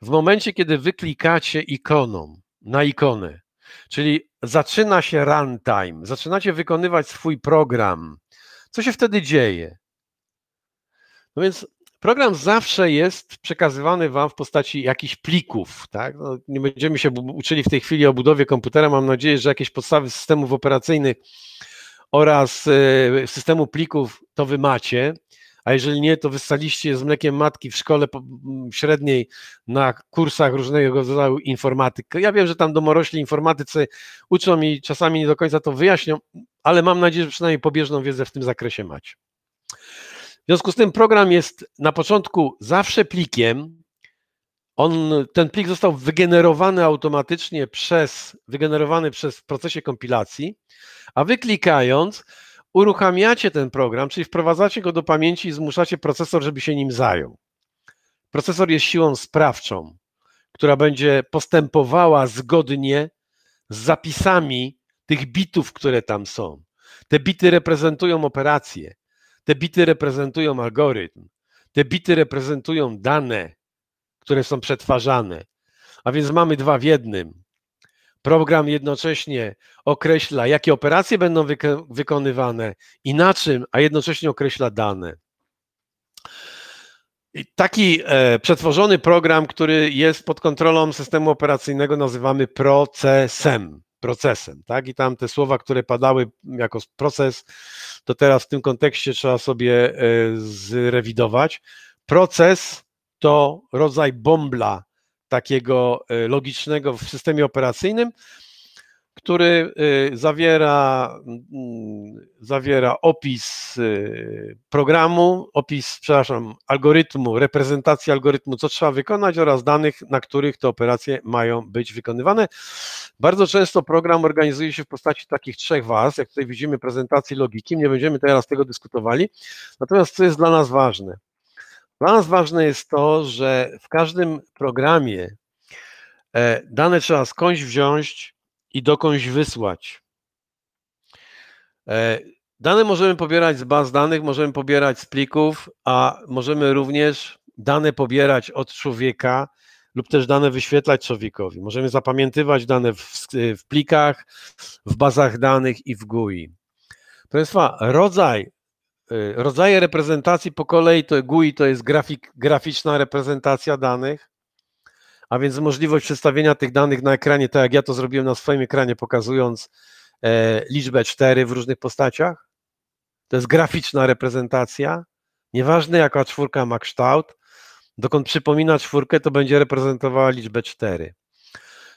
Speaker 1: w momencie, kiedy wyklikacie ikoną, na ikonę? Czyli zaczyna się runtime, zaczynacie wykonywać swój program. Co się wtedy dzieje? No więc program zawsze jest przekazywany Wam w postaci jakichś plików. Tak? No, nie będziemy się uczyli w tej chwili o budowie komputera. Mam nadzieję, że jakieś podstawy systemów operacyjnych oraz e, systemu plików to Wy macie a jeżeli nie, to wystaliście z mlekiem matki w szkole mm, średniej na kursach różnego rodzaju informatyki. Ja wiem, że tam domorośli informatycy uczą i czasami nie do końca to wyjaśnią, ale mam nadzieję, że przynajmniej pobieżną wiedzę w tym zakresie macie. W związku z tym program jest na początku zawsze plikiem. On, ten plik został wygenerowany automatycznie przez, wygenerowany przez w procesie kompilacji, a wyklikając klikając, uruchamiacie ten program, czyli wprowadzacie go do pamięci i zmuszacie procesor, żeby się nim zajął. Procesor jest siłą sprawczą, która będzie postępowała zgodnie z zapisami tych bitów, które tam są. Te bity reprezentują operacje, te bity reprezentują algorytm, te bity reprezentują dane, które są przetwarzane. A więc mamy dwa w jednym. Program jednocześnie określa, jakie operacje będą wyko wykonywane i na czym, a jednocześnie określa dane. I taki e, przetworzony program, który jest pod kontrolą systemu operacyjnego, nazywamy procesem. Procesem, tak? I tam te słowa, które padały jako proces, to teraz w tym kontekście trzeba sobie e, zrewidować. Proces to rodzaj bombla takiego e, logicznego w systemie operacyjnym, który e, zawiera, zawiera opis e, programu, opis, przepraszam, algorytmu, reprezentacji algorytmu, co trzeba wykonać oraz danych, na których te operacje mają być wykonywane. Bardzo często program organizuje się w postaci takich trzech warstw, jak tutaj widzimy prezentacji logiki, nie będziemy teraz tego dyskutowali. Natomiast co jest dla nas ważne? Dla nas ważne jest to, że w każdym programie e, dane trzeba skądś wziąć i dokądś wysłać. E, dane możemy pobierać z baz danych, możemy pobierać z plików, a możemy również dane pobierać od człowieka lub też dane wyświetlać człowiekowi. Możemy zapamiętywać dane w, w plikach, w bazach danych i w GUI. Proszę Państwa, rodzaj Y, rodzaje reprezentacji po kolei to GUI to jest grafik, graficzna reprezentacja danych, a więc możliwość przedstawienia tych danych na ekranie, tak jak ja to zrobiłem na swoim ekranie, pokazując e, liczbę 4 w różnych postaciach. To jest graficzna reprezentacja. Nieważne jaka czwórka ma kształt, dokąd przypomina czwórkę, to będzie reprezentowała liczbę 4.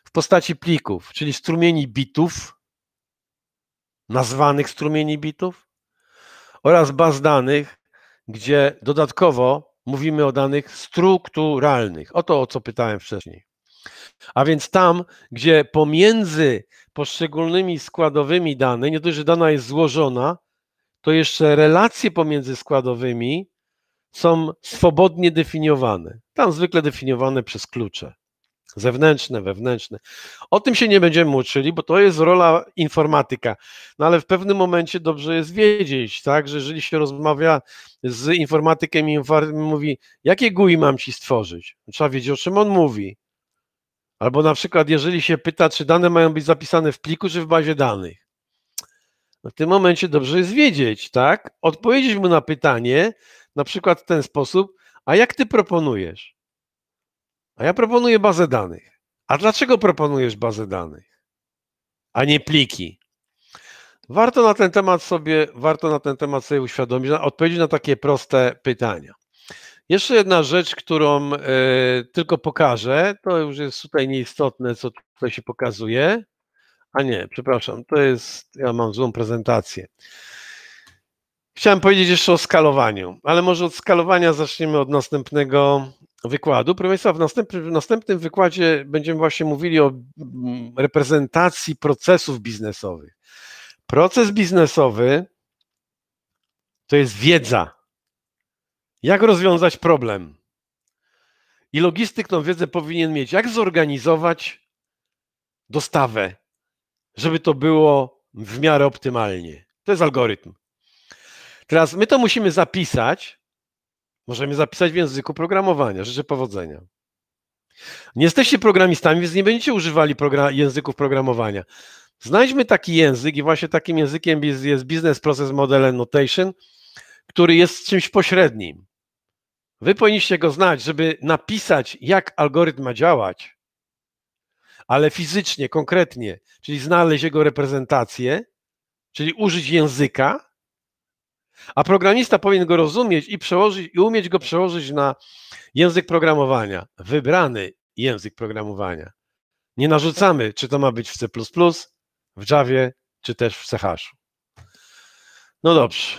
Speaker 1: W postaci plików, czyli strumieni bitów, nazwanych strumieni bitów, oraz baz danych, gdzie dodatkowo mówimy o danych strukturalnych. O to, o co pytałem wcześniej. A więc tam, gdzie pomiędzy poszczególnymi składowymi danych, nie dość, że dana jest złożona, to jeszcze relacje pomiędzy składowymi są swobodnie definiowane. Tam zwykle definiowane przez klucze zewnętrzne, wewnętrzne. O tym się nie będziemy uczyli, bo to jest rola informatyka. No ale w pewnym momencie dobrze jest wiedzieć, tak, że jeżeli się rozmawia z informatykiem i mówi, jakie GUI mam ci stworzyć? No, trzeba wiedzieć, o czym on mówi. Albo na przykład, jeżeli się pyta, czy dane mają być zapisane w pliku, czy w bazie danych. No, w tym momencie dobrze jest wiedzieć, tak? Odpowiedzieć mu na pytanie, na przykład w ten sposób, a jak ty proponujesz? A ja proponuję bazę danych. A dlaczego proponujesz bazę danych, a nie pliki? Warto na ten temat sobie, warto na ten temat sobie uświadomić, odpowiedzieć na takie proste pytania. Jeszcze jedna rzecz, którą y, tylko pokażę, to już jest tutaj nieistotne, co tutaj się pokazuje. A nie, przepraszam, to jest, ja mam złą prezentację. Chciałem powiedzieć jeszcze o skalowaniu, ale może od skalowania zaczniemy od następnego, wykładu. Profesor, w następnym, w następnym wykładzie będziemy właśnie mówili o reprezentacji procesów biznesowych. Proces biznesowy to jest wiedza. Jak rozwiązać problem? I logistyk tą wiedzę powinien mieć. Jak zorganizować dostawę, żeby to było w miarę optymalnie? To jest algorytm. Teraz my to musimy zapisać Możemy zapisać w języku programowania. Życzę powodzenia. Nie jesteście programistami, więc nie będziecie używali języków programowania. Znajdźmy taki język i właśnie takim językiem jest Business Process Model Annotation, który jest czymś pośrednim. Wy powinniście go znać, żeby napisać, jak algorytm ma działać, ale fizycznie, konkretnie, czyli znaleźć jego reprezentację, czyli użyć języka, a programista powinien go rozumieć i, przełożyć, i umieć go przełożyć na język programowania, wybrany język programowania. Nie narzucamy, czy to ma być w C, w Javie, czy też w CH. No dobrze.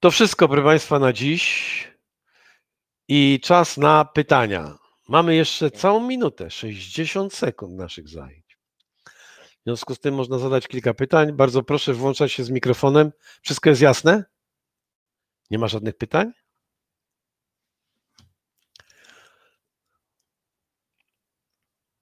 Speaker 1: To wszystko, proszę Państwa, na dziś. I czas na pytania. Mamy jeszcze całą minutę, 60 sekund naszych zajęć. W związku z tym można zadać kilka pytań. Bardzo proszę włączać się z mikrofonem. Wszystko jest jasne? Nie ma żadnych pytań?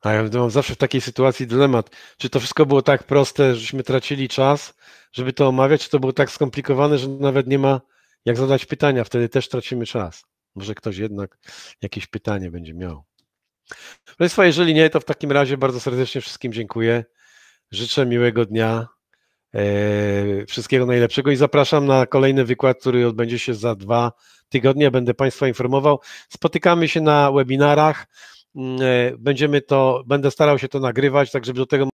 Speaker 1: A ja mam zawsze w takiej sytuacji dylemat, czy to wszystko było tak proste, żeśmy tracili czas, żeby to omawiać, czy to było tak skomplikowane, że nawet nie ma jak zadać pytania, wtedy też tracimy czas. Może ktoś jednak jakieś pytanie będzie miał. Proszę Państwa, jeżeli nie, to w takim razie bardzo serdecznie wszystkim dziękuję. Życzę miłego dnia, e, wszystkiego najlepszego i zapraszam na kolejny wykład, który odbędzie się za dwa tygodnie. Będę Państwa informował. Spotykamy się na webinarach. Mm, e, będziemy to, będę starał się to nagrywać, tak żeby do tego